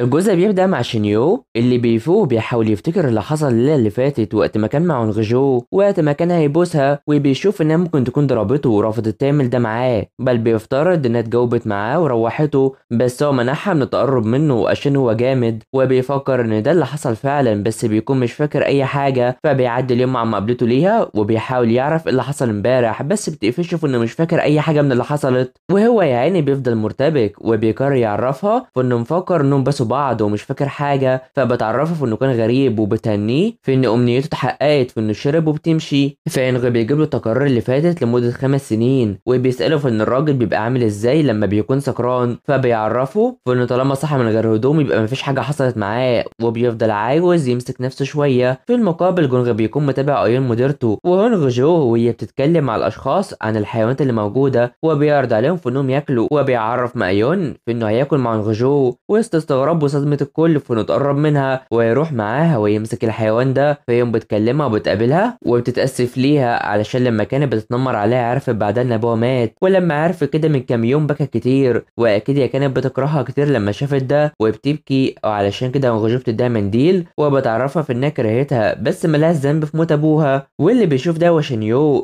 الجزء بيبدأ مع شينيو اللي بيفوق بيحاول يفتكر اللي حصل الليلة اللي فاتت وقت ما كان مع انغجو وقت ما كان هيبوسها وبيشوف انها ممكن تكون ضربته ورفضت تعمل ده معاه بل بيفترض انها اتجاوبت معاه وروحته بس هو منعها من التقرب منه عشان هو جامد وبيفكر ان ده اللي حصل فعلا بس بيكون مش فاكر اي حاجة فبيعدي اليوم مع مقابلته ليها وبيحاول يعرف إيه اللي حصل امبارح بس بتقفشه انه مش فاكر اي حاجة من اللي حصلت وهو يا عيني بيفضل مرتبك وبيقرر يعرفها فانه مفكر انهم بس بعض ومش فاكر حاجه فبتعرفه في انه كان غريب وبتهنيه في ان امنيته اتحققت في انه شرب وبتمشي فينغ بيجيب له التقارير اللي فاتت لمده خمس سنين وبيساله في ان الراجل بيبقى عامل ازاي لما بيكون سكران فبيعرفه في انه طالما صحى من غير هدوم يبقى مفيش حاجه حصلت معاه وبيفضل عاوز يمسك نفسه شويه في المقابل جونغ بيكون متابع ايون مديرته وهونغ جو وهي بتتكلم مع الاشخاص عن الحيوانات اللي موجوده وبيعرض عليهم في انهم ياكلوا وبيعرف مايون في انه هياكل مع جو وسط استغراب الرعب وصدمة الكل فنتقرب منها ويروح معاها ويمسك الحيوان ده فيوم بتكلمها وبتقابلها وبتتأسف ليها علشان لما كانت بتتنمر عليها عرفت بعدها ان ابوها مات ولما عرف كده من كام يوم بكى كتير واكيد هي كانت بتكرهها كتير لما شافت ده وبتبكي وعلشان كده انغشمت ده منديل وبتعرفها في انها كرهتها بس ملهاش ذنب في موت ابوها واللي بيشوف ده هو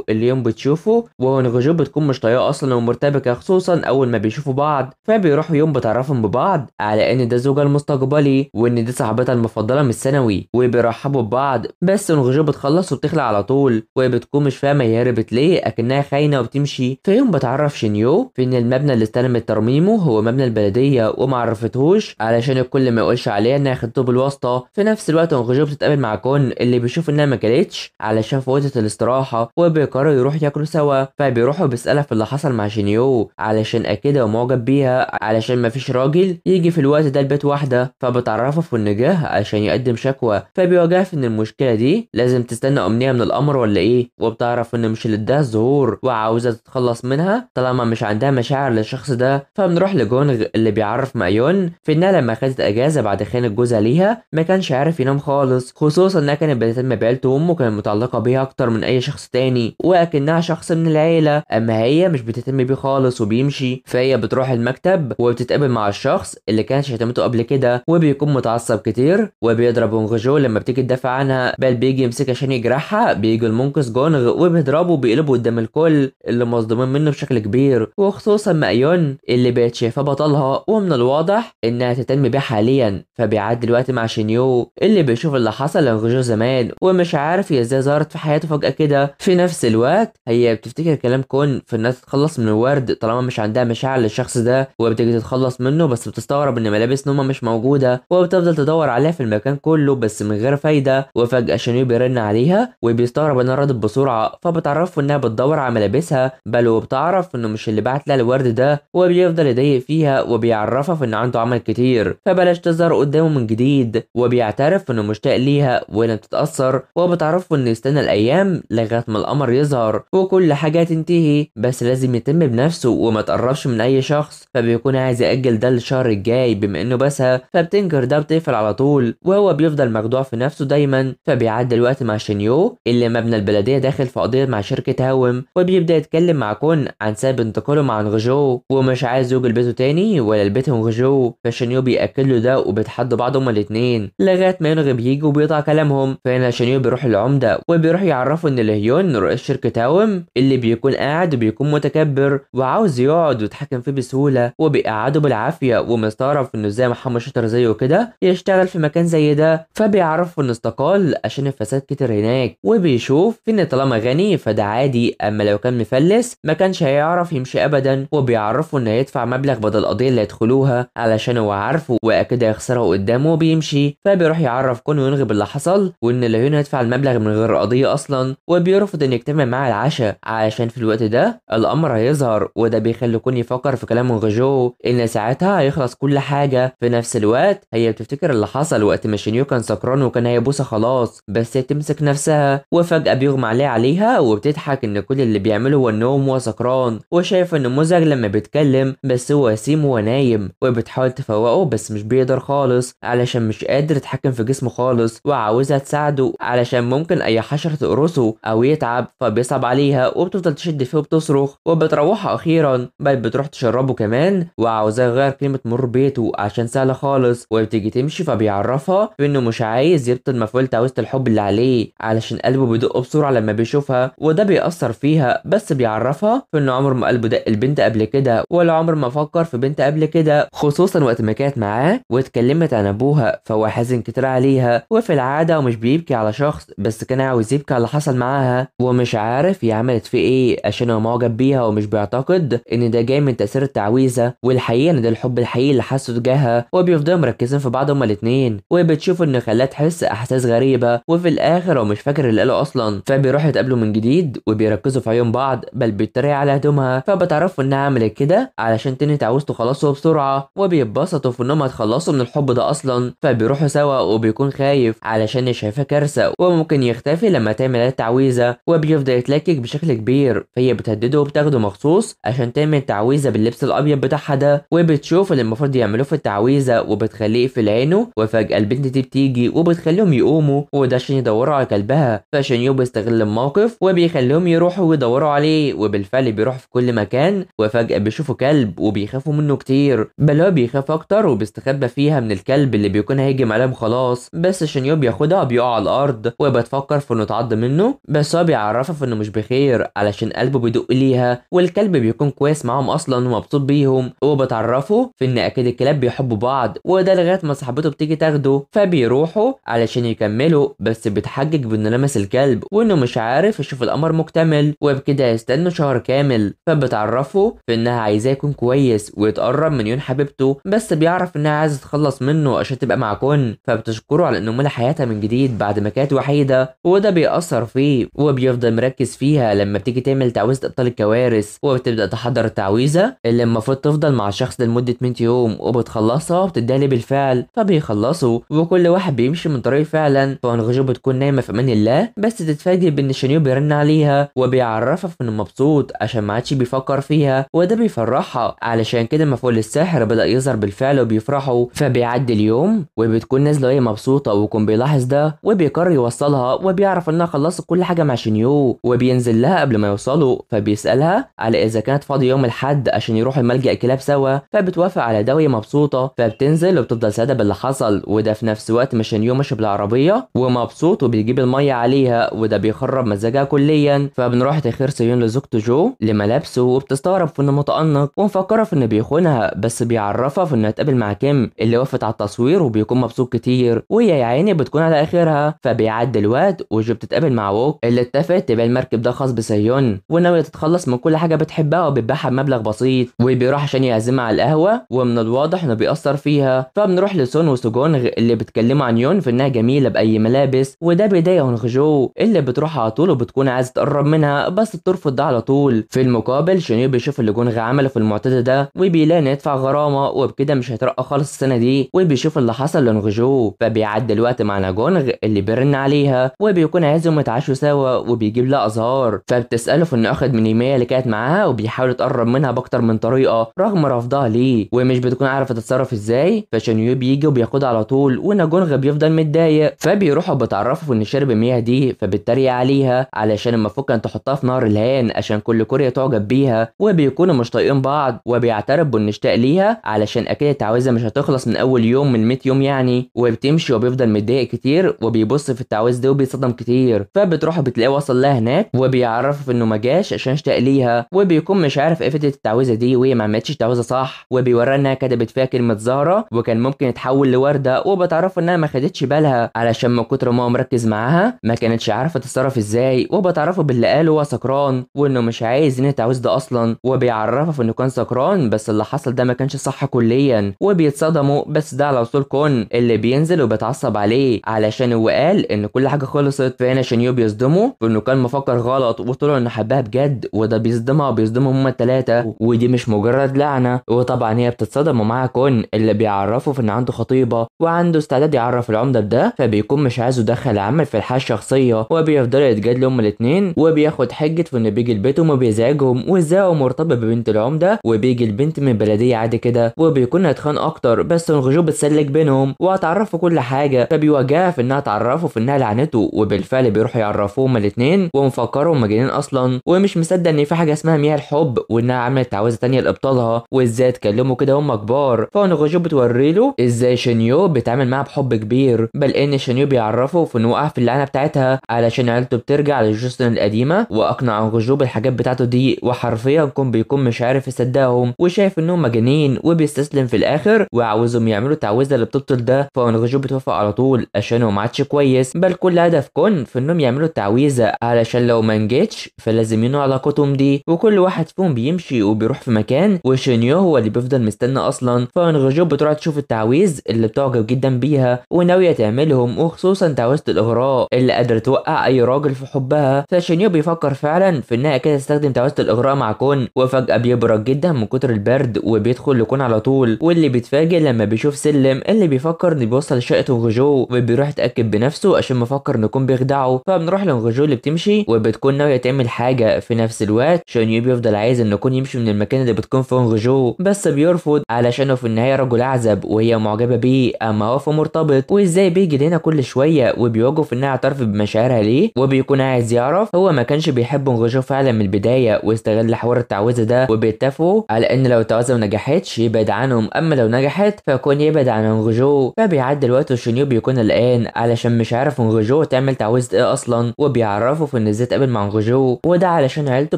اللي يوم بتشوفه وهو نغجو بتكون مش طايقه اصلا ومرتبكه خصوصا اول ما بيشوفوا بعض فبيروحوا يوم بتعرفهم ببعض على ان ده زوج الزوجة المستقبلي وان دي صاحبتها المفضله من الثانوي وبيرحبوا ببعض بس نغجو بتخلص وبتخلع على طول وبتكون مش فاهمه هي هربت ليه اكنها خاينه وبتمشي في يوم بتعرف شينيو في ان المبنى اللي استلمت ترميمه هو مبنى البلديه ومعرفتهوش علشان الكل ما يقولش عليها انها خدته بالواسطه في نفس الوقت نغجو بتتقابل مع كون اللي بيشوف انها ما كلتش علشان وقت الاستراحه وبيقرروا يروحوا ياكلوا سوا فبيروحوا بيسالها في اللي حصل مع شينيو علشان اكيد ومعجب بيها علشان مفيش راجل يجي في الوقت ده البيت واحدة فبتعرفه في النجاة عشان يقدم شكوى فبيواجهها في ان المشكلة دي لازم تستنى أمنية من الأمر ولا إيه وبتعرف ان مش اللي اداها الظهور وعاوزة تتخلص منها طالما مش عندها مشاعر للشخص ده فبنروح لجونغ اللي بيعرف مايون في انها لما خدت اجازه بعد خيانه جوزها ليها ما كانش عارف ينام خالص خصوصا انها كانت بتهتم بعيلته وامه كانت متعلقه بيها اكتر من اي شخص تاني واكنها شخص من العيله اما هي مش بتهتم بيه خالص وبيمشي فهي بتروح المكتب وبتتقابل مع الشخص اللي كانت شتمته قبل قبل كده وبيكون متعصب كتير وبيضرب انغجو لما بتيجي تدافع عنها بل بيجي يمسك عشان يجرحها بيجي المنقذ جونغ وبيضربه وبيقلبه قدام الكل اللي مصدومين منه بشكل كبير وخصوصا مأيون اللي بقت شايفاه بطلها ومن الواضح انها تهتم بيه حاليا فبيعدي الوقت مع شينيو اللي بيشوف اللي حصل لانغجو زمان ومش عارف هي ازاي ظهرت في حياته فجأة كده في نفس الوقت هي بتفتكر كلام كون في انها تتخلص من الورد طالما مش عندها مشاعر للشخص ده وبتيجي تتخلص منه بس بتستغرب ان ملابس نومه مش موجودة وبتفضل تدور عليها في المكان كله بس من غير فايدة وفجأة شنو بيرن عليها وبيستغرب انها ردت بسرعة فبتعرفه انها بتدور على ملابسها بل وبتعرف انه مش اللي بعت لها الورد ده وبيفضل يضايق فيها وبيعرفها في انه عنده عمل كتير فبلاش تظهر قدامه من جديد وبيعترف انه مشتاق ليها وانها بتتأثر وبتعرفه انه يستنى الايام لغاية ما القمر يظهر وكل حاجة تنتهي بس لازم يتم بنفسه وما تقربش من اي شخص فبيكون عايز يأجل ده للشهر الجاي بما انه بس نفسها فبتنكر ده بتقفل على طول وهو بيفضل مخدوع في نفسه دايما فبيعدي الوقت مع شينيو اللي مبنى البلديه داخل في قضيه مع شركه هاوم وبيبدا يتكلم مع كون عن سبب انتقاله مع غجو ومش عايز يوجد بيته تاني ولا لبيتهم غجو فشينيو بيأكل له ده وبيتحدوا بعض هما الاتنين لغايه ما ينغي بيجي وبيقطع كلامهم فهنا شينيو بيروح للعمده وبيروح يعرفه ان الهيون رئيس شركه هاوم اللي بيكون قاعد وبيكون متكبر وعاوز يقعد ويتحكم فيه بسهوله وبيقعده بالعافيه ومستغرب انه ازاي محمد شاطر زيه كده يشتغل في مكان زي ده فبيعرف انه استقال عشان الفساد كتير هناك وبيشوف ان طالما غني فده عادي اما لو كان مفلس ما كانش هيعرف يمشي ابدا وبيعرفه انه هيدفع مبلغ بدل القضيه اللي هيدخلوها علشان هو عارفه واكيد هيخسرها قدامه وبيمشي فبيروح يعرف كونه ينغي باللي حصل وان هنا هيدفع المبلغ من غير قضيه اصلا وبيرفض ان يجتمع معاه العشاء علشان في الوقت ده الامر هيظهر وده بيخلي كون يفكر في كلام غجو ان ساعتها هيخلص كل حاجه في نفس الوقت هي بتفتكر اللي حصل وقت ما شينيو كان سكران وكان هيبوسها خلاص بس هي تمسك نفسها وفجأة بيغمى عليه عليها وبتضحك ان كل اللي بيعمله هو النوم وهو سكران وشايف النموذج لما بيتكلم بس هو وسيم وهو نايم وبتحاول تفوقه بس مش بيقدر خالص علشان مش قادر يتحكم في جسمه خالص وعاوزها تساعده علشان ممكن اي حشرة تقرصه او يتعب فبيصعب عليها وبتفضل تشد فيه وبتصرخ وبتروحها اخيرا بل بتروح تشربه كمان وعاوزاه يغير كلمة مر بيته عشان سهل سهله خالص وبتيجي تمشي فبيعرفها بانه مش عايز يبطل مفعول تعويذة الحب اللي عليه علشان قلبه بيدق بسرعه لما بيشوفها وده بيأثر فيها بس بيعرفها انه عمر ما قلبه دق البنت قبل كده ولا عمر ما فكر في بنت قبل كده خصوصا وقت ما كانت معاه واتكلمت عن ابوها فهو حزن كتير عليها وفي العاده ومش بيبكي على شخص بس كان عاوز يبكي على اللي حصل معاها ومش عارف هي عملت فيه ايه عشان هو معجب بيها ومش بيعتقد ان ده جاي من تاثير التعويذه والحقيقه ان ده الحب الحقيقي اللي حاسه تجاهها وبيفضلوا مركزين في بعض هما الاتنين وبتشوفوا ان خلاه تحس احساس غريبه وفي الاخر هو مش فاكر اللي قاله اصلا فبيروحوا يتقابلوا من جديد وبيركزوا في عيون بعض بل بيتريق على هدومها فبتعرفوا انها عملت كده علشان تني تعوزته خلاص بسرعه وبيتبسطوا في انهم هتخلصوا من الحب ده اصلا فبيروحوا سوا وبيكون خايف علشان شايفاه كارثه وممكن يختفي لما تعمل التعويذه وبيفضل يتلكك بشكل كبير فهي بتهدده وبتاخده مخصوص عشان تعمل تعويذه باللبس الابيض بتاعها ده وبتشوف اللي المفروض يعملوه في التعويذه التعويذه وبتخليه في عينه وفجاه البنت دي بتيجي وبتخليهم يقوموا وده عشان يدوروا على كلبها فشانيو بيستغل الموقف وبيخليهم يروحوا ويدوروا عليه وبالفعل بيروح في كل مكان وفجاه بيشوفوا كلب وبيخافوا منه كتير بل هو بيخاف اكتر وبيستخبى فيها من الكلب اللي بيكون هيجم عليهم خلاص بس شانيو بياخدها بيقع على الارض وبتفكر في انه تعض منه بس هو بيعرفها في انه مش بخير علشان قلبه بيدق ليها والكلب بيكون كويس معاهم اصلا ومبسوط بيهم وبتعرفه في ان اكيد الكلاب بيحبوا بعض وده لغايه ما صاحبته بتيجي تاخده فبيروحوا علشان يكملوا بس بيتحجج بانه لمس الكلب وانه مش عارف يشوف القمر مكتمل وبكده يستنوا شهر كامل فبتعرفه في انها عايزاه يكون كويس ويتقرب من يون حبيبته بس بيعرف انها عايزه تخلص منه عشان تبقى مع كون فبتشكره على انه ملا حياتها من جديد بعد ما كانت وحيده وده بيأثر فيه وبيفضل مركز فيها لما بتيجي تعمل تعويذه ابطال الكوارث وبتبدا تحضر التعويذه اللي المفروض تفضل مع الشخص لمده 100 يوم وبتخلصها الإصابة بتدالي بالفعل فبيخلصوا وكل واحد بيمشي من طريق فعلا فانغجو بتكون نايمة في أمان الله بس تتفاجئ بإن شينيو بيرن عليها وبيعرفها في إنه مبسوط عشان ما عادش بيفكر فيها وده بيفرحها علشان كده مفعول الساحر بدأ يظهر بالفعل وبيفرحوا فبيعدي اليوم وبتكون نازلة وهي مبسوطة ويكون بيلاحظ ده وبيقرر يوصلها وبيعرف إنها خلصت كل حاجة مع شينيو وبينزل لها قبل ما يوصلوا فبيسألها على إذا كانت فاضية يوم الاحد عشان يروحوا الملجأ كلاب سوا فبتوافق على ده وهي مبسوطة بتفضل تنزل وبتفضل سادة باللي حصل وده في نفس الوقت مشان نيو ماشي بالعربيه ومبسوط وبيجيب الميه عليها وده بيخرب مزاجها كليا فبنروح تخير سيون لزوجته جو لملابسه وبتستغرب في انه متأنق ومفكره في انه بيخونها بس بيعرفها في انه هتقابل مع كيم اللي وقفت على التصوير وبيكون مبسوط كتير وهي يا عيني بتكون على اخرها فبيعدي الوقت وجو بتتقابل مع ووك اللي اتفقت تبقى المركب ده خاص بسيون وناويه تتخلص من كل حاجه بتحبها وبتبيعها بمبلغ بسيط وبيروح عشان يعزمها على القهوه ومن الواضح انه بيأثر النظر فيها فبنروح لسون وسوجونغ اللي بتكلموا عن يون في انها جميله باي ملابس وده بدايه جو اللي بتروح على طول وبتكون عايزه تقرب منها بس بترفض ده على طول في المقابل شينيو بيشوف اللي جونغ عمله في المعتدى ده وبيلاقي انه يدفع غرامه وبكده مش هيترقى خالص السنه دي وبيشوف اللي حصل لنغجو فبيعدي الوقت مع ناجونغ اللي بيرن عليها وبيكون عايزهم يتعشوا سوا وبيجيب لها ازهار فبتساله في انه اخد من ايميا اللي كانت معاها وبيحاول يتقرب منها باكتر من طريقه رغم رفضها ليه ومش بتكون عارفه تتصرف ازاي ازاي فشانيو بيجي وبياخدها على طول وناجونغ بيفضل متضايق فبيروحوا بتعرفوا ان شرب المياه دي فبتريق عليها علشان المفروض كانت تحطها في نهر الهان عشان كل كوريا تعجب بيها وبيكونوا مش طايقين بعض وبيعترف بالنشتاق ليها علشان اكيد التعويذه مش هتخلص من اول يوم من 100 يوم يعني وبتمشي وبيفضل متضايق كتير وبيبص في التعويذه دي وبيتصدم كتير فبتروح بتلاقيه وصل لها هناك وبيعرف انه ما جاش عشان اشتاق ليها وبيكون مش عارف ايه التعويذه دي وهي ما عملتش التعويذه صح وبيوريها انها كتبت فيها كلمه زهره وكان ممكن يتحول لورده وبتعرفوا انها ما خدتش بالها علشان من كتر ما هو مركز معاها ما كانتش عارفه تتصرف ازاي وبتعرفه باللي قاله هو سكران وانه مش عايز ان التعويذ ده اصلا وبيعرفه انه كان سكران بس اللي حصل ده ما كانش صح كليا وبيتصدموا بس ده على وصول كون اللي بينزل وبيتعصب عليه علشان هو قال ان كل حاجه خلصت فهنا شينيو بيصدمه وانه كان مفكر غلط وطلع انه حبها بجد وده بيصدمها وبيصدمهم هما التلاته ودي مش مجرد لعنه وطبعا هي بتتصدم ومعاها كون اللي بيعرفه في ان عنده خطيبه وعنده استعداد يعرف العمده بده فبيكون مش عايزه يدخل عمل في الحياه الشخصيه وبيفضل يتجادل هما الاثنين وبياخد حجه في انه بيجي لبيتهم وبيزعجهم وازاي هو مرتبط ببنت العمده وبيجي البنت من البلديه عادي كده وبيكون هيتخان اكتر بس الغشوم بتسلك بينهم وهتعرفه كل حاجه فبيواجهها في انها تعرفه في انها لعنته وبالفعل بيروحوا يعرفوه هما الاثنين ومفكرهم مجانين اصلا ومش مصدق ان في حاجه اسمها مياه الحب وانها عملت تعويذه تانية لابطالها وازاي اتكلموا كده هما كبار فهو فوجو بتوري له ازاي شينيو بيتعامل معاها بحب كبير بل ان شينيو بيعرفه في انه وقع في اللعنه بتاعتها علشان عيلته بترجع لجوستن القديمه واقنع فوجو بالحاجات بتاعته دي وحرفيا كون بيكون مش عارف يصدقهم وشايف انهم مجانين وبيستسلم في الاخر وعاوزهم يعملوا التعويذه اللي بتبطل ده فانغجو بتوافق على طول عشان هو ما عادش كويس بل كل هدف كون في انهم يعملوا التعويذه علشان لو ما نجتش فلازم ينهوا علاقتهم دي وكل واحد فيهم بيمشي وبيروح في مكان وشينيو هو اللي بيفضل مستنى اصلا فان جوب بتروح تشوف التعويذ اللي بتعجب جدا بيها وناويه تعملهم وخصوصا تعويذه الاغراء اللي قادره توقع اي راجل في حبها فشينيو بيفكر فعلا في انها كده تستخدم تعويذه الاغراء مع كون وفجاه بيبرد جدا من كتر البرد وبيدخل لكون على طول واللي بيتفاجئ لما بيشوف سلم اللي بيفكر انه بيوصل شقه غجو وبيروح يتاكد بنفسه عشان مفكر انه كون بيخدعه فبنروح لغجو اللي بتمشي وبتكون ناويه تعمل حاجه في نفس الوقت شانيو بيفضل عايز ان يكون يمشي من المكان اللي بتكون فيه غجو بس بيرفض علشانه في النهايه رجل أعزب وهي معجبة بيه أما هو في مرتبط وإزاي بيجي لنا كل شوية وبيوقف إنها اعترف بمشاعرها ليه وبيكون عايز يعرف هو ما كانش بيحب انغشام فعلا من البداية واستغل حوار التعويذة ده وبيتفقوا على إن لو التعويذة نجحتش يبعد عنهم أما لو نجحت فيكون يبعد عن انغجو فبيعدي الوقت وشينيو بيكون قلقان علشان مش عارف انغجو تعمل تعويذة إيه أصلا وبيعرفه في إن إزاي تقابل مع انغجو وده علشان عيلته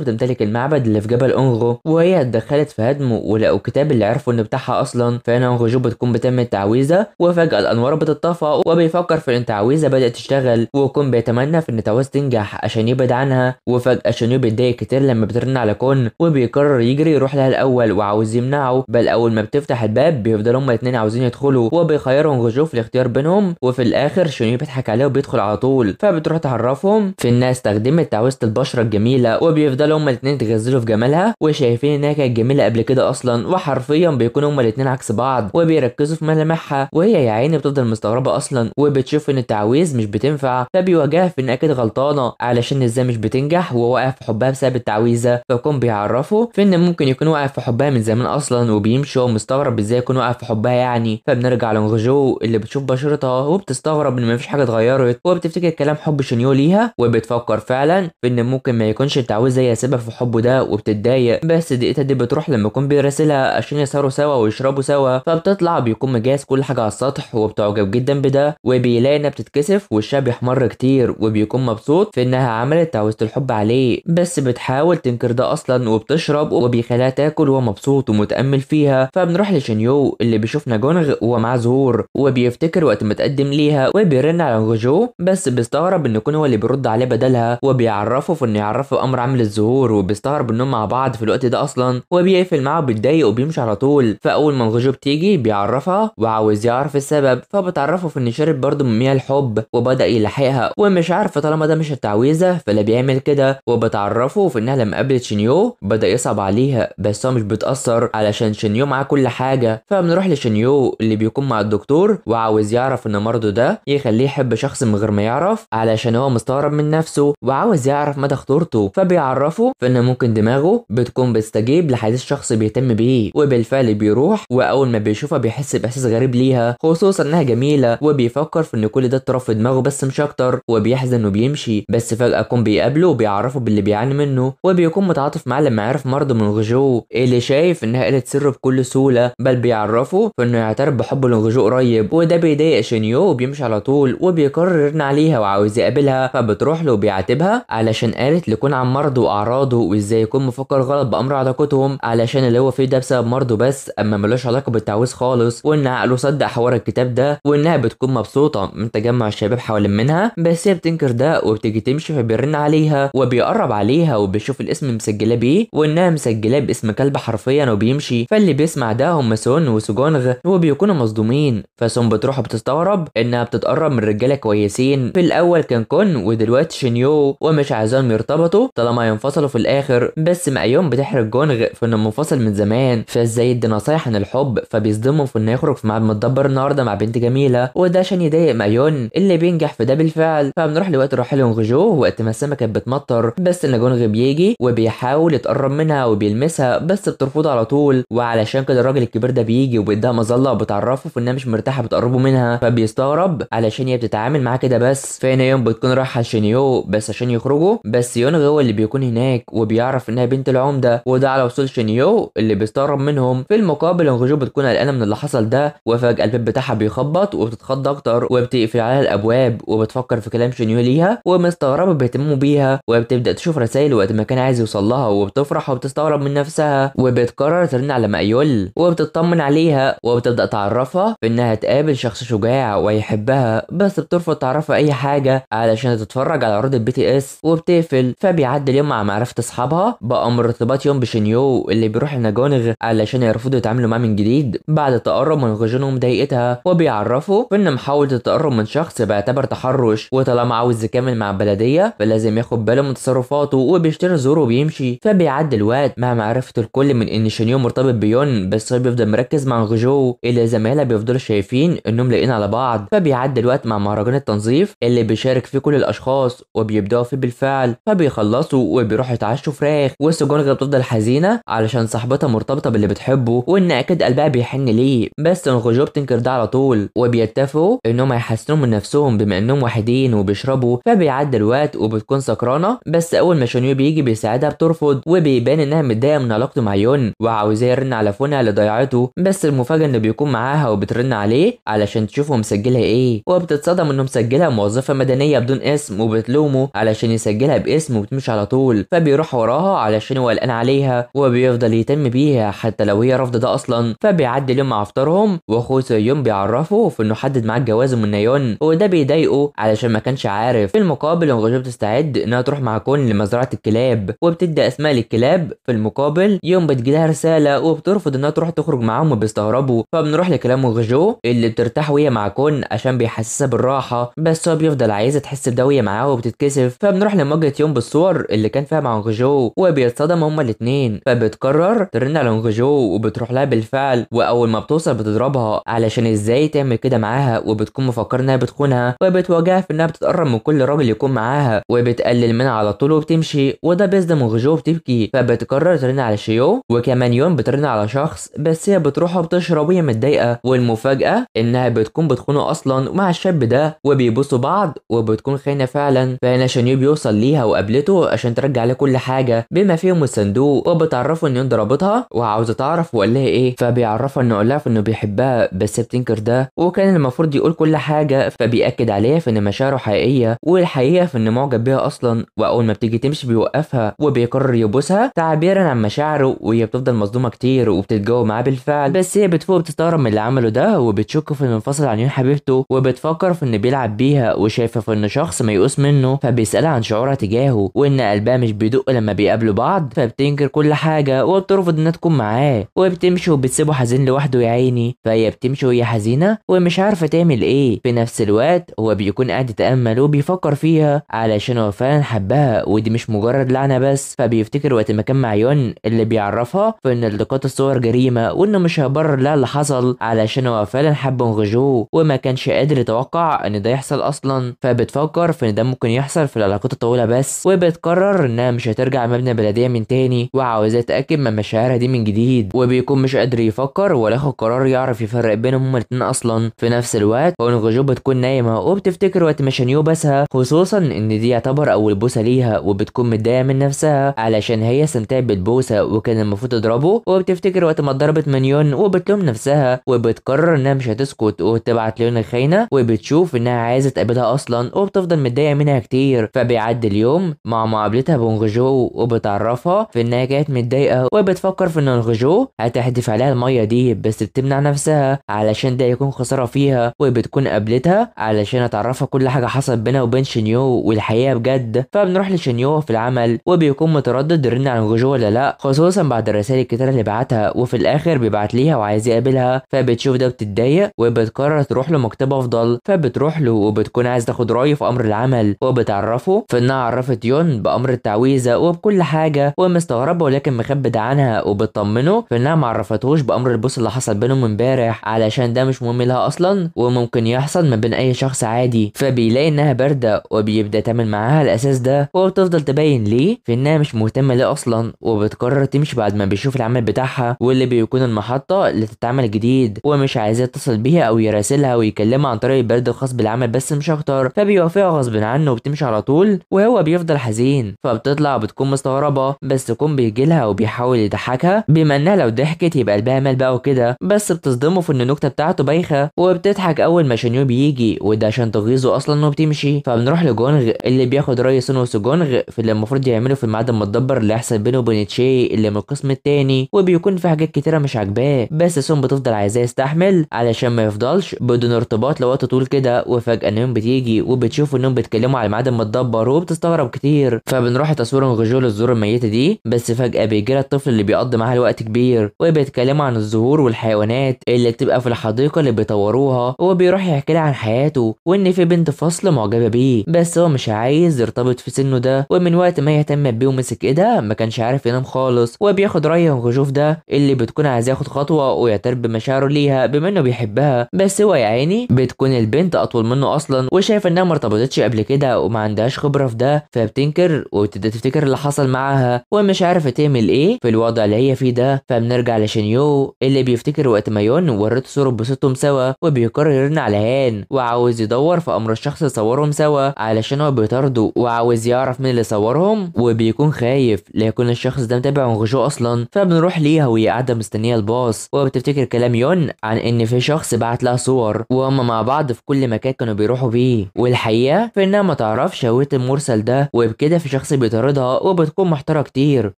بتمتلك المعبد اللي في جبل أنغو وهي اتدخلت في هدمه ولقوا الكتاب اللي عرفوا إن بتاعها أصلا في بينهم خشوب بتكون بتم التعويذة وفجأة الأنوار بتطفى وبيفكر في إن التعويذة بدأت تشتغل وكون بيتمنى في إن التعويذة تنجح عشان يبعد عنها وفجأة شنيو بيتضايق كتير لما بترن على كون وبيقرر يجري يروح لها الأول وعاوز يمنعه بل أول ما بتفتح الباب بيفضلوا هما الاتنين عاوزين يدخلوا وبيخيرهم غيوب في الاختيار بينهم وفي الآخر شنيو بيضحك عليه وبيدخل على طول فبتروح تعرفهم في إنها استخدمت تعويذة البشرة الجميلة وبيفضلوا هما الاتنين يتغزلوا في جمالها وشايفين إنها كانت جميلة قبل كده أصلا وحرفيا بيكونوا هما الاتنين عكس بعض بعض وبيركزوا في ملامحها وهي يا عيني بتفضل مستغربه اصلا وبتشوف ان التعويذ مش بتنفع فبيواجهها في ان اكيد غلطانه علشان ازاي مش بتنجح وهو واقع في حبها بسبب التعويذه فكون بيعرفه في ان ممكن يكون واقع في حبها من زمان اصلا وبيمشي ومستغرب ازاي يكون واقع في حبها يعني فبنرجع لونغجو اللي بتشوف بشرتها وبتستغرب ان مفيش حاجه اتغيرت وبتفتكر كلام حب شنيو ليها وبتفكر فعلا في ان ممكن ما يكونش التعويذه هي سبب في حبه ده وبتتضايق بس دقيقتها دي بتروح لما يكون بيراسلها عشان يسهروا سوا ويشربوا سوا فبتطلع بيكون مجهز كل حاجه على السطح وبتعجب جدا بده وبيلاقي انها بتتكسف وشها بيحمر كتير وبيكون مبسوط في انها عملت تعويذه الحب عليه بس بتحاول تنكر ده اصلا وبتشرب وبيخليها تاكل وهو مبسوط ومتامل فيها فبنروح لشينيو اللي بيشوف ناجونغ وهو معاه زهور وبيفتكر وقت ما تقدم ليها وبيرن على غوجو بس بيستغرب ان يكون هو اللي بيرد عليه بدلها وبيعرفه في انه يعرفه امر عامل الزهور وبيستغرب انهم مع بعض في الوقت ده اصلا وبيقفل معاه وبيتضايق وبيمشي على طول فاول ما غوجو بتيجي بيعرفها وعاوز يعرف السبب فبتعرفه في ان شارب برضه من مياه الحب وبدا يلحقها ومش عارف طالما ده مش التعويذه فلا بيعمل كده وبتعرفه في انها لما قابلت شينيو بدا يصعب عليها بس هو مش بتاثر علشان شينيو معاه كل حاجه فبنروح لشينيو اللي بيكون مع الدكتور وعاوز يعرف ان مرضه ده يخليه يحب شخص من غير ما يعرف علشان هو مستغرب من نفسه وعاوز يعرف مدى خطورته فبيعرفه في ان ممكن دماغه بتكون بتستجيب لحديث شخص بيهتم بيه وبالفعل بيروح واول ما بيشوفها بيحس باحساس غريب ليها خصوصا انها جميله وبيفكر في ان كل ده اترف في دماغه بس مش اكتر وبيحزن وبيمشي بس فجاه كون بيقابله وبيعرفه باللي بيعاني منه وبيكون متعاطف معاه لما عرف مرضه من غجو اللي شايف انها قالت سره بكل سهوله بل بيعرفه في انه يعترف بحبه لغجو قريب وده بيضايق شينيو وبيمشي على طول وبيقرر يرن عليها وعاوز يقابلها فبتروح له وبيعاتبها علشان قالت لكون عن مرضه واعراضه وازاي يكون مفكر غلط بامر علاقتهم علشان اللي هو فيه ده بسبب مرضه بس اما ملوش علاقه بالتعويذ خالص وان عقله صدق حوار الكتاب ده وانها بتكون مبسوطه من تجمع الشباب حوالين منها بس هي بتنكر ده وبتيجي تمشي فبيرن عليها وبيقرب عليها وبيشوف الاسم مسجلاه بيه وانها مسجلاه باسم كلب حرفيا وبيمشي فاللي بيسمع ده هم سون وسجونغ وبيكونوا مصدومين فسون بتروح بتستغرب انها بتتقرب من رجاله كويسين في الاول كان كون ودلوقتي شينيو ومش عايزاهم يرتبطوا طالما ينفصلوا في الاخر بس مأيون بتحرج جونغ في انه منفصل من زمان فازاي ادي نصايح عن الحب فبيصدمه في انه يخرج في ميعاد متدبر النهارده مع بنت جميله وده عشان يضايق مايون اللي بينجح في ده بالفعل فبنروح لوقت رحيل ونغجو وقت ما السما كانت بتمطر بس جونغ بيجي وبيحاول يتقرب منها وبيلمسها بس بترفضه على طول وعلشان كده الراجل الكبير ده بيجي وبيديها مظله وبتعرفه في انها مش مرتاحه بتقربه منها فبيستغرب علشان هي بتتعامل معاه كده بس فهنا يوم بتكون رايحه لشينيو بس عشان يخرجوا بس يونغ هو اللي بيكون هناك وبيعرف انها بنت العمده وده على وصول شينيو اللي بيستغرب منهم في المقابل انغجو بتكون بتكون قلقانه من اللي حصل ده وفجاه الباب بتاعها بيخبط وبتتخض اكتر وبتقفل عليها الابواب وبتفكر في كلام شنيو ليها ومستغربه بيهتموا بيها وبتبدا تشوف رسائل وقت ما كان عايز يوصل لها وبتفرح وبتستغرب من نفسها وبتقرر ترن على مايول وبتطمن عليها وبتبدا تعرفها انها تقابل شخص شجاع ويحبها بس بترفض تعرفها اي حاجه علشان تتفرج على عروض البي تي اس وبتقفل فبيعدي اليوم مع معرفه اصحابها بامر ارتباط يوم بشينيو اللي بيروح لناجونغ علشان يرفضوا يتعاملوا معاه من جديد جديد بعد التقرب من غيجينهم ضايقتها وبيعرفوا ان محاولة التقرب من شخص بيعتبر تحرش وطالما عاوز يكمل مع البلدية فلازم ياخد باله من تصرفاته وبيشتري زوره وبيمشي فبيعدي الوقت مع معرفة الكل من ان شينيو مرتبط بيون بس هو بيفضل مركز مع غجو اللي زمايلها بيفضلوا شايفين انهم لاقيين على بعض فبيعدي الوقت مع مهرجان التنظيف اللي بيشارك فيه كل الاشخاص وبيبداوا فيه بالفعل فبيخلصوا وبيروحوا يتعشوا فراخ وسجون بتفضل حزينة علشان صاحبتها مرتبطة باللي بتحبه وان اكيد قلبها بيحن ليه بس انغجوه بتنكر ده على طول وبيتفقوا انهم هيحسنوا من نفسهم بما انهم وحيدين وبيشربوا فبيعدي الوقت وبتكون سكرانه بس اول ما شونيو بيجي بيساعدها بترفض وبيبان انها متضايقه من علاقته مع يون وعاوزاه يرن على فونها اللي ضيعته بس المفاجاه انه بيكون معاها وبترن عليه علشان تشوفه مسجلها ايه وبتتصدم انه مسجلها موظفه مدنيه بدون اسم وبتلومه علشان يسجلها باسم وبتمشي على طول فبيروح وراها علشان هو قلقان عليها وبيفضل يتم بيها حتى لو هي رافضه ده اصلا فبي بيعدي اليوم مع افطارهم واخوه سيون بيعرفه في انه حدد معاه الجواز من نايون وده بيضايقه علشان ما كانش عارف في المقابل انغجو بتستعد انها تروح مع كون لمزرعه الكلاب وبتدي اسماء للكلاب في المقابل يوم بتجيلها رساله وبترفض انها تروح تخرج معاهم وبيستغربوا فبنروح لكلام غوجو اللي بترتاح وهي مع كون عشان بيحسسها بالراحه بس هو بيفضل عايزه تحس بده معاه وبتتكسف فبنروح لمواجهه يوم بالصور اللي كان فيها مع غوجو وبيتصدم هما الاثنين فبتقرر ترن على غوجو وبتروح لها بالفعل واول ما بتوصل بتضربها علشان ازاي تعمل كده معاها وبتكون مفكره انها بتخونها وبتواجهها في انها بتتقرب من كل راجل يكون معاها وبتقلل منها على طول وبتمشي وده بيصدم وغجو وبتبكي فبتقرر ترن على شيو وكمان يوم بترن على شخص بس هي بتروح وبتشرب وهي متضايقه والمفاجاه انها بتكون بتخونه اصلا مع الشاب ده وبيبوسوا بعض وبتكون خاينه فعلا فهنا شانيو بيوصل ليها وقابلته عشان ترجع له كل حاجه بما فيهم الصندوق وبتعرفه ان ضربتها وعاوزه تعرف وقال لها ايه فبيعرف عرفها انه قال انه بيحبها بس بتنكر ده وكان المفروض يقول كل حاجه فبيأكد عليها في ان مشاعره حقيقيه والحقيقه في انه معجب بيها اصلا واول ما بتيجي تمشي بيوقفها وبيقرر يبوسها تعبيرا عن مشاعره وهي بتفضل مصدومه كتير وبتتجاوب معاه بالفعل بس هي بتفوق بتستغرب من اللي عمله ده وبتشك في انه انفصل عن يوم حبيبته وبتفكر في انه بيلعب بيها وشايفه في انه شخص ميؤوس منه فبيسالها عن شعورها تجاهه وان قلبها مش بيدق لما بيقابلوا بعض فبتنكر كل حاجه وبترفض انها تكون معاه وبتمشي وبتسيبه حزين لوحده يا عيني فهي بتمشي وهي حزينة ومش عارفة تعمل ايه في نفس الوقت هو بيكون قاعد يتأمل وبيفكر فيها علشان هو فعلا حبها ودي مش مجرد لعنة بس فبيفتكر وقت ما كان مع يون اللي بيعرفها في ان التقاط الصور جريمة وانه مش هيبرر لها اللي حصل علشان هو فعلا حب انغجو وما كانش قادر يتوقع ان ده يحصل اصلا فبتفكر في ان ده ممكن يحصل في العلاقات الطويلة بس وبتقرر انها مش هترجع مبنى بلدية من تاني وعاوزة تأكد من مشاعرها دي من جديد وبيكون مش قادر يفكر يفكر ولا اخد قرار يعرف يفرق بينهم هما الاتنين اصلا في نفس الوقت هونغ بتكون نايمه وبتفتكر وقت ما شانيو بسها خصوصا ان دي يعتبر اول بوسه ليها وبتكون متضايقه من نفسها علشان هي استمتعت بالبوسه وكان المفروض تضربه وبتفتكر وقت ما اتضربت مانيون وبتلوم نفسها وبتقرر انها مش هتسكت وتبعت ليون الخاينه وبتشوف انها عايزه تقابلها اصلا وبتفضل متضايقه منها كتير فبيعدي اليوم مع معاملتها بونغجو وبتعرفها في انها كانت متضايقه وبتفكر في ان جو هتحدف عليها الميه دي بس بتمنع نفسها علشان ده يكون خساره فيها وبتكون قابلتها علشان اتعرفها كل حاجه حصلت بينها وبين شينيو والحقيقه بجد فبنروح لشينيو في العمل وبيكون متردد يرن على جوجو ولا لا خصوصا بعد الرسائل الكتيره اللي بعتها وفي الاخر بيبعت ليها وعايز يقابلها فبتشوف ده بتتضايق وبتقرر تروح له مكتبه افضل فبتروح له وبتكون عايز تاخد رايه في امر العمل وبتعرفه فانها عرفت يون بامر التعويذه وبكل حاجه ومستغربه ولكن مخبت عنها وبتطمنه فانها معرفتهوش بامر البوس اللي حصل بينهم امبارح علشان ده مش مهم لها اصلا وممكن يحصل ما بين اي شخص عادي فبيلاقي انها بارده وبيبدا يتعامل معاها الاساس ده وبتفضل تبين ليه في انها مش مهتمه ليه اصلا وبتقرر تمشي بعد ما بيشوف العمل بتاعها واللي بيكون المحطه اللي تتعمل جديد ومش عايزاه يتصل بيها او يراسلها ويكلمها عن طريق البرد الخاص بالعمل بس مش اكتر فبيوافقها غصب عنه وبتمشي على طول وهو بيفضل حزين فبتطلع بتكون مستغربه بس كون لها وبيحاول يضحكها بما انها لو ضحكت يبقى قلبها مال بقى بقى وكده بس بتصدمه في ان النكته بتاعته بايخه وبتضحك اول ما شانيو بيجي وده عشان تغيظه اصلا بتمشي فبنروح لجونغ اللي بياخد رأي سونو وسجونغ في اللي المفروض يعمله في الميعاد المتدبر اللي هيحصل بينه وبين تشي اللي من القسم التاني وبيكون في حاجات كتيره مش عاجباه بس سون بتفضل عايزاه يستحمل علشان ما يفضلش بدون ارتباط لوقت طول كده وفجاه نيون بتيجي وبتشوف انهم بيتكلموا على الميعاد المتدبر وبتستغرب كتير فبنروح تصوير انغجول الزور الميته دي بس فجاه بيجي الطفل اللي بيقضي معاها الوقت كبير وبيتكلموا عن الزور الزهور والحيوانات اللي بتبقى في الحديقة اللي بيطوروها هو بيروح يحكي لها عن حياته وإن في بنت فصل معجبة بيه بس هو مش عايز يرتبط في سنه ده ومن وقت ما يهتم بيه ومسك إيدها ما كانش عارف ينام خالص وبياخد رأيه وخشوف ده اللي بتكون عايز ياخد خطوة ويعترف بمشاعره ليها بما إنه بيحبها بس هو يا عيني بتكون البنت أطول منه أصلا وشايف إنها ما ارتبطتش قبل كده وما عندهاش خبرة في ده فبتنكر وبتبدأ تفتكر اللي حصل معاها ومش عارفة تعمل إيه في الوضع اللي هي فيه ده فبنرجع لشينيو اللي بيفتكر وقت ما يون وريته بصورتهم سوا وبيقرر يرن على هان وعاوز يدور في امر الشخص اللي صورهم سوا علشان هو بيطارده وعاوز يعرف مين اللي صورهم وبيكون خايف ليكون الشخص ده متابع انغشوه اصلا فبنروح ليها وهي قاعده مستنيه الباص وبتفتكر كلام يون عن ان في شخص بعت لها صور وهم مع بعض في كل مكان كانوا بيروحوا بيه والحقيقه في انها ما تعرفش هويه المرسل ده وبكده في شخص بيطاردها وبتكون محتاره كتير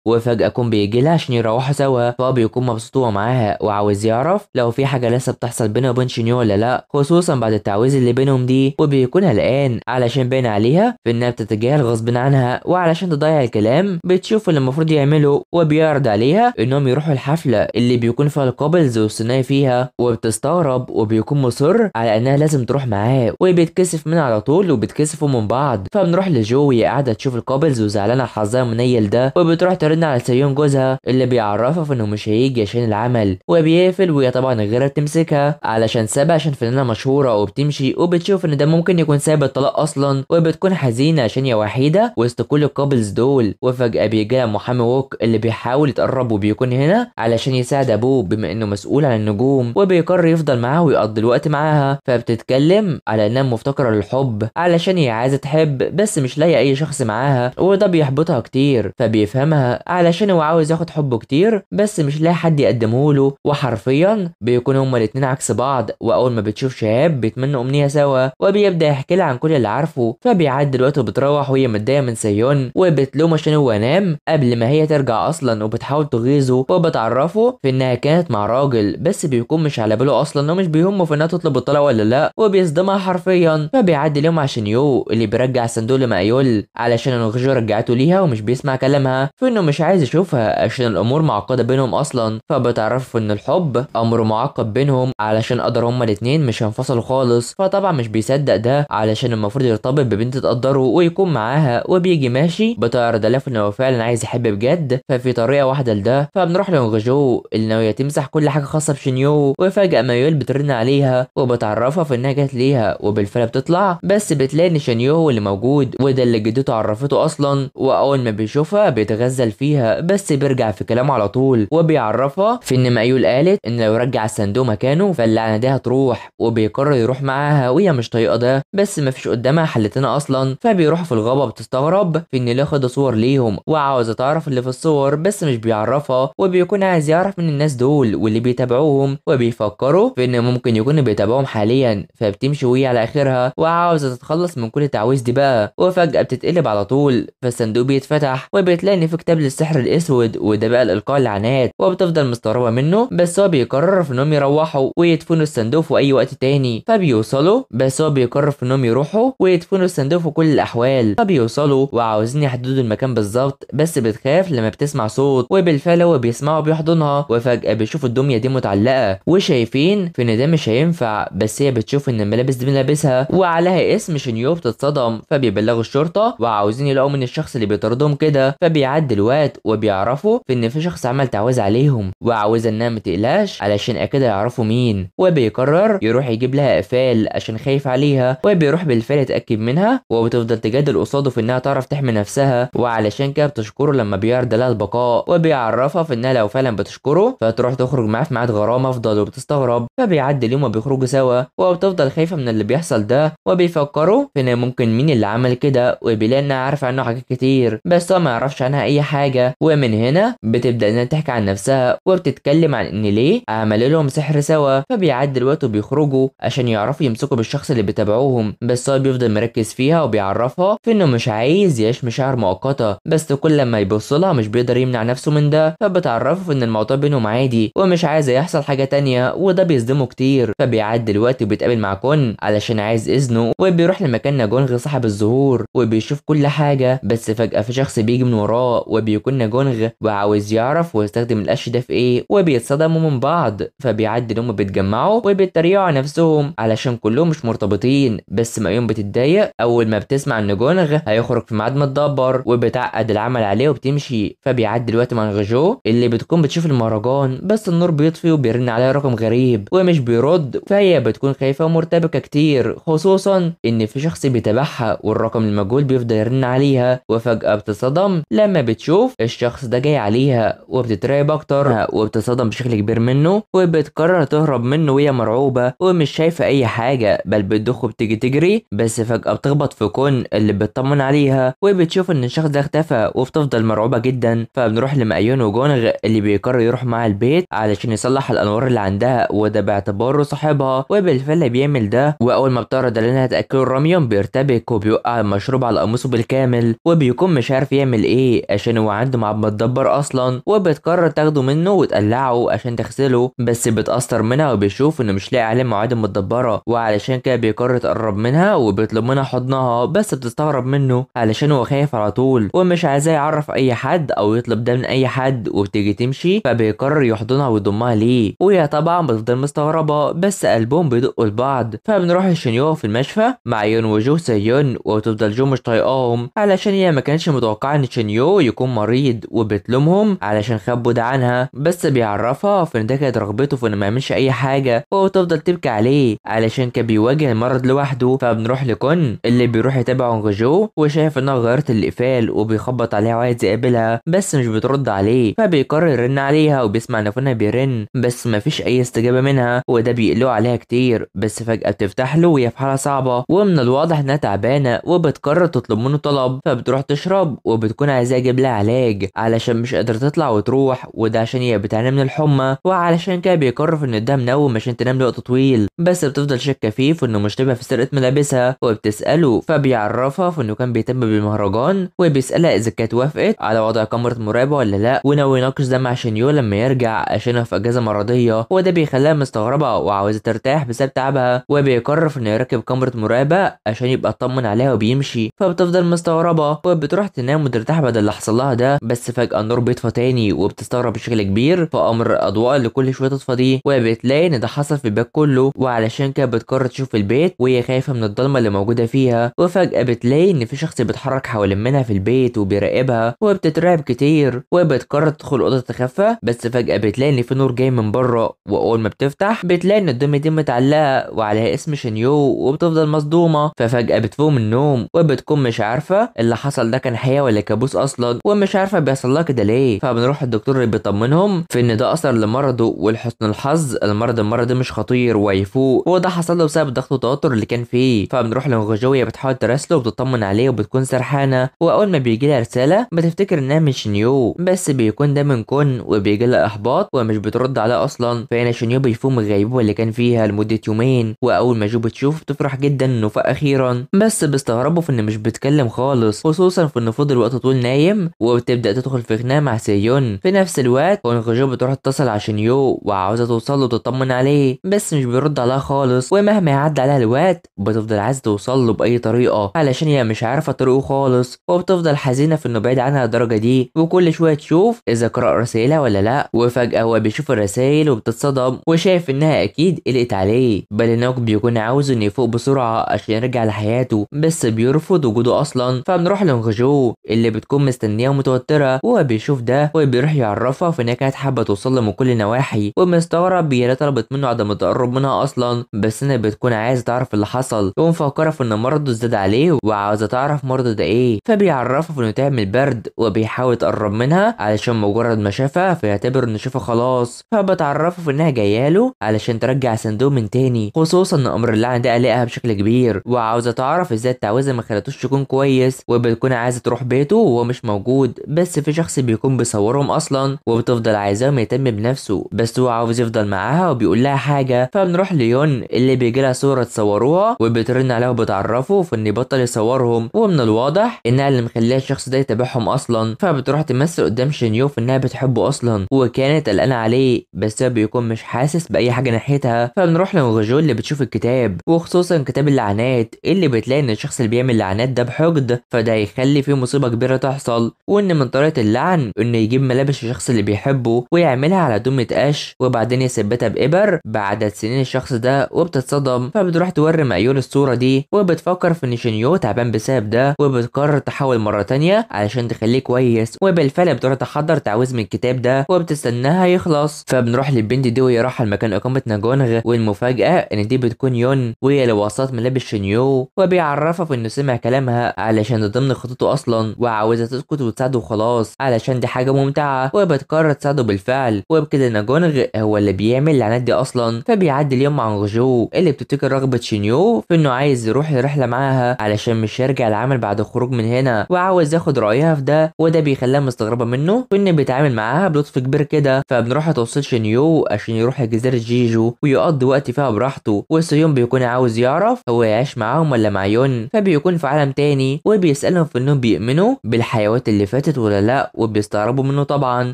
وفجاه كون بيجي لها عشان يروحوا سوا فهو بيكون مبسوط وهو معاها وعاوز يعرف لو في حاجه لسه بتحصل بينه وبين شينيو ولا لا خصوصا بعد التعويذ اللي بينهم دي وبيكون قلقان علشان باين عليها في انها بتتجاهل غصب عنها وعلشان تضيع الكلام بتشوف اللي المفروض يعمله وبيعرض عليها انهم يروحوا الحفله اللي بيكون فيها الكابلز والثنائي فيها وبتستغرب وبيكون مصر على انها لازم تروح معاه وبيتكسف منها على طول وبتكسفوا من بعض فبنروح لجوي قاعده تشوف الكابلز وزعلانه حظها منيل ده وبتروح ترن على سيون جوزها اللي بيعرفها انه مش هيجي عشان العمل وبيقفل وهي طبعا غير بتمسكها علشان سابها عشان فنانه مشهوره وبتمشي وبتشوف ان ده ممكن يكون سبب الطلاق اصلا وبتكون حزينه عشان هي وحيده وسط كل الكابلز دول وفجاه بيجي لها محامي ووك اللي بيحاول يتقرب وبيكون هنا علشان يساعد ابوه بما انه مسؤول عن النجوم وبيقرر يفضل معاها ويقضي الوقت معاها فبتتكلم على انها مفتقره للحب علشان هي عايزه تحب بس مش لاقيه اي شخص معاها وده بيحبطها كتير فبيفهمها علشان هو عاوز ياخد حبه كتير بس مش لاقي حد يقدمه له وحرفيا بيكونوا هما الاتنين عكس بعض واول ما بتشوف شهاب بيتمنوا امنيه سوا وبيبدا يحكي لها عن كل اللي عارفه فبيعدي الوقت وبتروح وهي متضايقه من سيون وبتلومه عشان هو نام قبل ما هي ترجع اصلا وبتحاول تغيظه وبتعرفه في انها كانت مع راجل بس بيكون مش على باله اصلا ومش بيهمه في انها تطلب الطلاق ولا لا وبيصدمها حرفيا فبيعدي اليوم عشان يو اللي بيرجع الصندوق لمأيول علشان انغجو رجعته ليها ومش بيسمع كلامها في انه مش عايز يشوفها عشان الامور معقده بينهم اصلا فبتعرفه إن الحب أمر معقد بينهم علشان قدر هما الاتنين مش هينفصلوا خالص فطبعا مش بيصدق ده علشان المفروض يرتبط ببنت تقدره ويكون معاها وبيجي ماشي بتعرض له انه فعلا عايز يحب بجد ففي طريقة واحدة لده فبنروح لونغجو اللي ناوية تمسح كل حاجة خاصة بشينيو وفجأة مايول بترن عليها وبتعرفها في إنها جت ليها وبالفعل بتطلع بس بتلاقي إن شينيو اللي موجود وده اللي جدته عرفته أصلا وأول ما بيشوفها بيتغزل فيها بس بيرجع في كلامه على طول وبيعرفها في إن مايول ايول قالت ان لو رجع الصندوق مكانه فاللعنه دي هتروح وبيقرر يروح معاها وهي مش طايقه ده بس مفيش قدامها حلتنا اصلا فبيروحوا في الغابه بتستغرب في ان خد صور ليهم وعاوزه تعرف اللي في الصور بس مش بيعرفها وبيكون عايز يعرف من الناس دول واللي بيتابعوهم وبيفكروا في ان ممكن يكونوا بيتابعوهم حاليا فبتمشي وهي على اخرها وعاوزه تتخلص من كل التعويذ دي بقى وفجاه بتتقلب على طول فالصندوق بيتفتح وبتلاقي ان في كتاب للسحر الاسود وده بقى الالقاء اللعنات وبتفضل مستغربه منه منه بس هو بيقرر في انهم يروحوا ويدفنوا الصندوق في اي وقت تاني فبيوصلوا بس هو بيقرر في انهم يروحوا ويدفنوا الصندوق في كل الاحوال فبيوصلوا وعاوزين يحددوا المكان بالظبط بس بتخاف لما بتسمع صوت وبالفعل هو بيسمعوا بيحضنها وفجاه بيشوفوا الدميه دي متعلقه وشايفين في ان ده مش هينفع بس هي بتشوف ان الملابس دي ملابسها وعليها اسم شينيو بتتصدم فبيبلغوا الشرطه وعاوزين يلاقوا من الشخص اللي بيطردهم كده فبيعدي الوقت وبيعرفوا في ان في شخص عمل تعويذ عليهم وعاوز انها ما تقلقش علشان اكيد هيعرفوا مين وبيقرر يروح يجيب لها قفال عشان خايف عليها وبيروح بالفعل يتاكد منها وبتفضل تجادل قصاده في انها تعرف تحمي نفسها وعلشان كده بتشكره لما بيعرض لها البقاء وبيعرفها في انها لو فعلا بتشكره فتروح تخرج معاه في ميعاد غرامه افضل وبتستغرب فبيعدي اليوم وبيخرجوا سوا وبتفضل خايفه من اللي بيحصل ده وبيفكروا في ان ممكن مين اللي عمل كده وبيلاقي انها عارفه عنه حاجات كتير بس هو ما يعرفش عنها اي حاجه ومن هنا بتبدا انها تحكي عن نفسها وبتتكلم عن ان ليه عمل لهم سحر سوا فبيعدي الوقت وبيخرجوا عشان يعرفوا يمسكوا بالشخص اللي بيتابعوهم بس هو بيفضل مركز فيها وبيعرفها في انه مش عايز يعيش مشاعر مؤقته بس كل ما يبص لها مش بيقدر يمنع نفسه من ده فبتعرفه ان الموضوع بينهم عادي ومش عايز يحصل حاجه تانية وده بيصدمه كتير فبيعدي الوقت وبيتقابل مع كون علشان عايز اذنه وبيروح لمكان ناجونغ صاحب الزهور وبيشوف كل حاجه بس فجاه في شخص بيجي من وراه وبيكون ناجونغ وعاوز يعرف ويستخدم القش ده في ايه وبيتصرف بيتصدموا من بعض فبيعدي ان هم بيتجمعوا وبيتريقوا على نفسهم علشان كلهم مش مرتبطين بس يوم بتتضايق اول ما بتسمع ان جونغ هيخرج في ميعاد متدبر وبتعقد العمل عليه وبتمشي فبيعدي الوقت مع غجو اللي بتكون بتشوف المهرجان بس النور بيطفي وبيرن عليها رقم غريب ومش بيرد فهي بتكون خايفه ومرتبكه كتير خصوصا ان في شخص بيتابعها والرقم المجهول بيفضل يرن عليها وفجاه بتصدم لما بتشوف الشخص ده جاي عليها وبتترعب اكتر وبتصدم بشكل كبير منه وبتقرر تهرب منه وهي مرعوبة ومش شايفة أي حاجة بل بتدخ وبتيجي تجري بس فجأة بتخبط في كون اللي بتطمن عليها وبتشوف إن الشخص ده اختفى وبتفضل مرعوبة جدا فبنروح لمأيون وجونغ اللي بيقرر يروح مع البيت علشان يصلح الأنوار اللي عندها وده باعتباره صاحبها وبالفعل بيعمل ده وأول ما بتعرض علينا هتأكله راميون بيرتبك وبيوقع المشروب على قميصه بالكامل وبيكون مش عارف يعمل إيه عشان هو عنده معبد دبر أصلا وبتقرر تاخده منه وتقلعه بتاعه عشان تغسله بس بتأثر منها وبيشوف انه مش لاقي عليه معادن متدبرة وعلشان كده بيقرر يتقرب منها وبيطلب منها حضنها بس بتستغرب منه علشان هو خايف على طول ومش عايزاه يعرف اي حد او يطلب ده من اي حد وبتيجي تمشي فبيقرر يحضنها ويضمها ليه وهي طبعا بتفضل مستغربة بس قلبهم بيدقوا لبعض فبنروح لشينيو في المشفى مع يون وجو سيون وتفضل جو مش طايقاهم علشان هي ما كانتش متوقعة ان شينيو يكون مريض وبتلومهم علشان خبوا ده عنها بس بيعرف تعرفها ان ده كانت رغبته في إنه ما يعملش أي حاجة وهو تفضل تبكي عليه علشان كان بيواجه المرض لوحده فبنروح لكون اللي بيروح يتابع غجو وشايف إنها غيرت القفال وبيخبط عليها وعايز يقابلها بس مش بترد عليه فبيقرر يرن عليها وبيسمع نافونها بيرن بس مفيش أي استجابة منها وده بيقلقه عليها كتير بس فجأة بتفتح له وهي في حالة صعبة ومن الواضح إنها تعبانة وبتقرر تطلب منه طلب فبتروح تشرب وبتكون عايزاه يجيب لها علاج علشان مش قادرة تطلع وتروح وده عشان هي بتعاني من الحب الحمى وعلشان كده بيقرر ان ده منوم عشان تنام لوقت طويل بس بتفضل شاكه فيه في انه مشتبه في سرقه ملابسها وبتساله فبيعرفها في انه كان بيتم بالمهرجان وبيسالها اذا كانت وافقت على وضع كاميرا مراقبه ولا لا وناوي يناقش ده مع شينيو لما يرجع عشان في اجازه مرضيه وده بيخليها مستغربه وعاوزه ترتاح بسبب تعبها وبيقرر انه يركب كاميرا مراقبه عشان يبقى اطمن عليها وبيمشي فبتفضل مستغربه وبتروح تنام وترتاح بعد اللي حصل لها ده بس فجاه النور بيطفى تاني وبتستغرب بشكل كبير فامر الاضواء اللي كل شويه تطفى دي وبتلاقي ان ده حصل في البيت كله وعلشان كده بتقرر تشوف البيت وهي خايفه من الضلمه اللي موجوده فيها وفجاه بتلاقي ان في شخص بيتحرك حوالين منها في البيت وبيراقبها وبتترعب كتير وبتقرر تدخل اوضه تخفى بس فجاه بتلاقي ان في نور جاي من بره واول ما بتفتح بتلاقي ان الدم دي متعلقه وعليها اسم شنيو وبتفضل مصدومه ففجاه بتفوق من النوم وبتكون مش عارفه اللي حصل ده كان حقيقه ولا كابوس اصلا ومش عارفه بيحصل لها كده ليه فبنروح الدكتور اللي بيطمنهم في ان ده أثر لمرضه ولحسن الحظ المرض المرض مش خطير ويفوق هو ده حصل له بسبب الضغط والتوتر اللي كان فيه فبنروح لمغجوية بتحاول تراسله وبتطمن عليه وبتكون سرحانة وأول ما بيجي لها رسالة بتفتكر إنها من شينيو بس بيكون ده من كون وبيجي لها إحباط ومش بترد عليه أصلا فهنا شينيو بيفوق من الغيبوبة اللي كان فيها لمدة يومين وأول ما جو بتشوف بتفرح جدا إنه فاق أخيرا بس بيستغربوا في إن مش بيتكلم خالص خصوصا في إنه فضل وقت طول نايم وبتبدأ تدخل في خناقة مع سيون في نفس الوقت ونغجوية بتروح بتتصل عشان يو وعاوزة توصله وتطمن عليه بس مش بيرد عليها خالص ومهما يعدي عليها الوقت بتفضل عايزة توصل له بأي طريقة علشان هي مش عارفة طريقه خالص وبتفضل حزينة في إنه بعيد عنها الدرجة دي وكل شوية تشوف إذا قرأ رسائلها ولا لأ وفجأة هو بيشوف الرسايل وبتتصدم وشايف إنها أكيد قلقت عليه بل إنه بيكون عاوز إنه يفوق بسرعة عشان يرجع لحياته بس بيرفض وجوده أصلا فبنروح لانغجو اللي بتكون مستنية ومتوترة وهو بيشوف ده وبيروح يعرفها في إنها كانت حابة توصل مظلم من كل النواحي ومستغرب هي طلبت منه عدم التقرب منها أصلا بس انها بتكون عايزة تعرف اللي حصل ومفكرة في إن مرضه ازداد عليه وعاوزة تعرف مرضه ده إيه فبيعرفه في إنه تعب من البرد وبيحاول يتقرب منها علشان مجرد ما شافها فيعتبر إنه شافها خلاص فبتعرفه في إنها جاية له علشان ترجع صندوق من تاني خصوصا إن أمر اللعنه ده قلقها بشكل كبير وعاوزة تعرف إزاي التعويذة ما خلتوش يكون كويس وبتكون عايزة تروح بيته وهو مش موجود بس في شخص بيكون بيصورهم أصلا وبتفضل عايزاهم يتم بيهتم بنفسه بس هو عاوز يفضل معاها وبيقول لها حاجه فبنروح ليون اللي بيجي لها صوره تصوروها وبترن عليها وبتعرفه فان يبطل يصورهم ومن الواضح انها اللي مخليه الشخص ده يتابعهم اصلا فبتروح تمثل قدام شينيو في انها بتحبه اصلا وكانت قلقانه عليه بس هو بيكون مش حاسس باي حاجه ناحيتها فبنروح لمغجو اللي بتشوف الكتاب وخصوصا كتاب اللعنات اللي بتلاقي ان الشخص اللي بيعمل لعنات ده بحقد فده هيخلي فيه مصيبه كبيره تحصل وان من طريقه اللعن انه يجيب ملابس الشخص اللي بيحبه ويعمل بيعملها على دمة قش وبعدين يثبتها بإبر بعد سنين الشخص ده وبتتصدم فبتروح توري مأيول الصورة دي وبتفكر في إن شينيو تعبان بسبب ده وبتقرر تحاول مرة تانية علشان تخليه كويس وبالفعل بتروح تحضر تعويذ من الكتاب ده وبتستناها يخلص فبنروح للبنت دي وهي رايحة لمكان إقامة ناجونغ والمفاجأة إن دي بتكون يون وهي اللي وصلت ملابس شينيو وبيعرفها في إنه سمع كلامها علشان ضمن خطته أصلا وعاوزة تسكت وتساعده وخلاص علشان دي حاجة ممتعة وبتقرر تساعده بالفعل العمل وبكده ناجونغ هو اللي بيعمل اللعنات دي اصلا فبيعدي اليوم عن غجو اللي بتفتكر رغبه شينيو في انه عايز يروح رحله معاها علشان مش هيرجع العمل بعد الخروج من هنا وعاوز ياخد رايها في ده وده بيخليها مستغربه منه وان بيتعامل معاها بلطف كبير كده فبنروح توصيل شينيو عشان يروح جزيره جيجو ويقضي وقت فيها براحته وسيون بيكون عاوز يعرف هو يعيش معاهم ولا مع يون فبيكون في عالم تاني وبيسالهم في انهم بيؤمنوا بالحيوات اللي فاتت ولا لا وبيستغربوا منه طبعا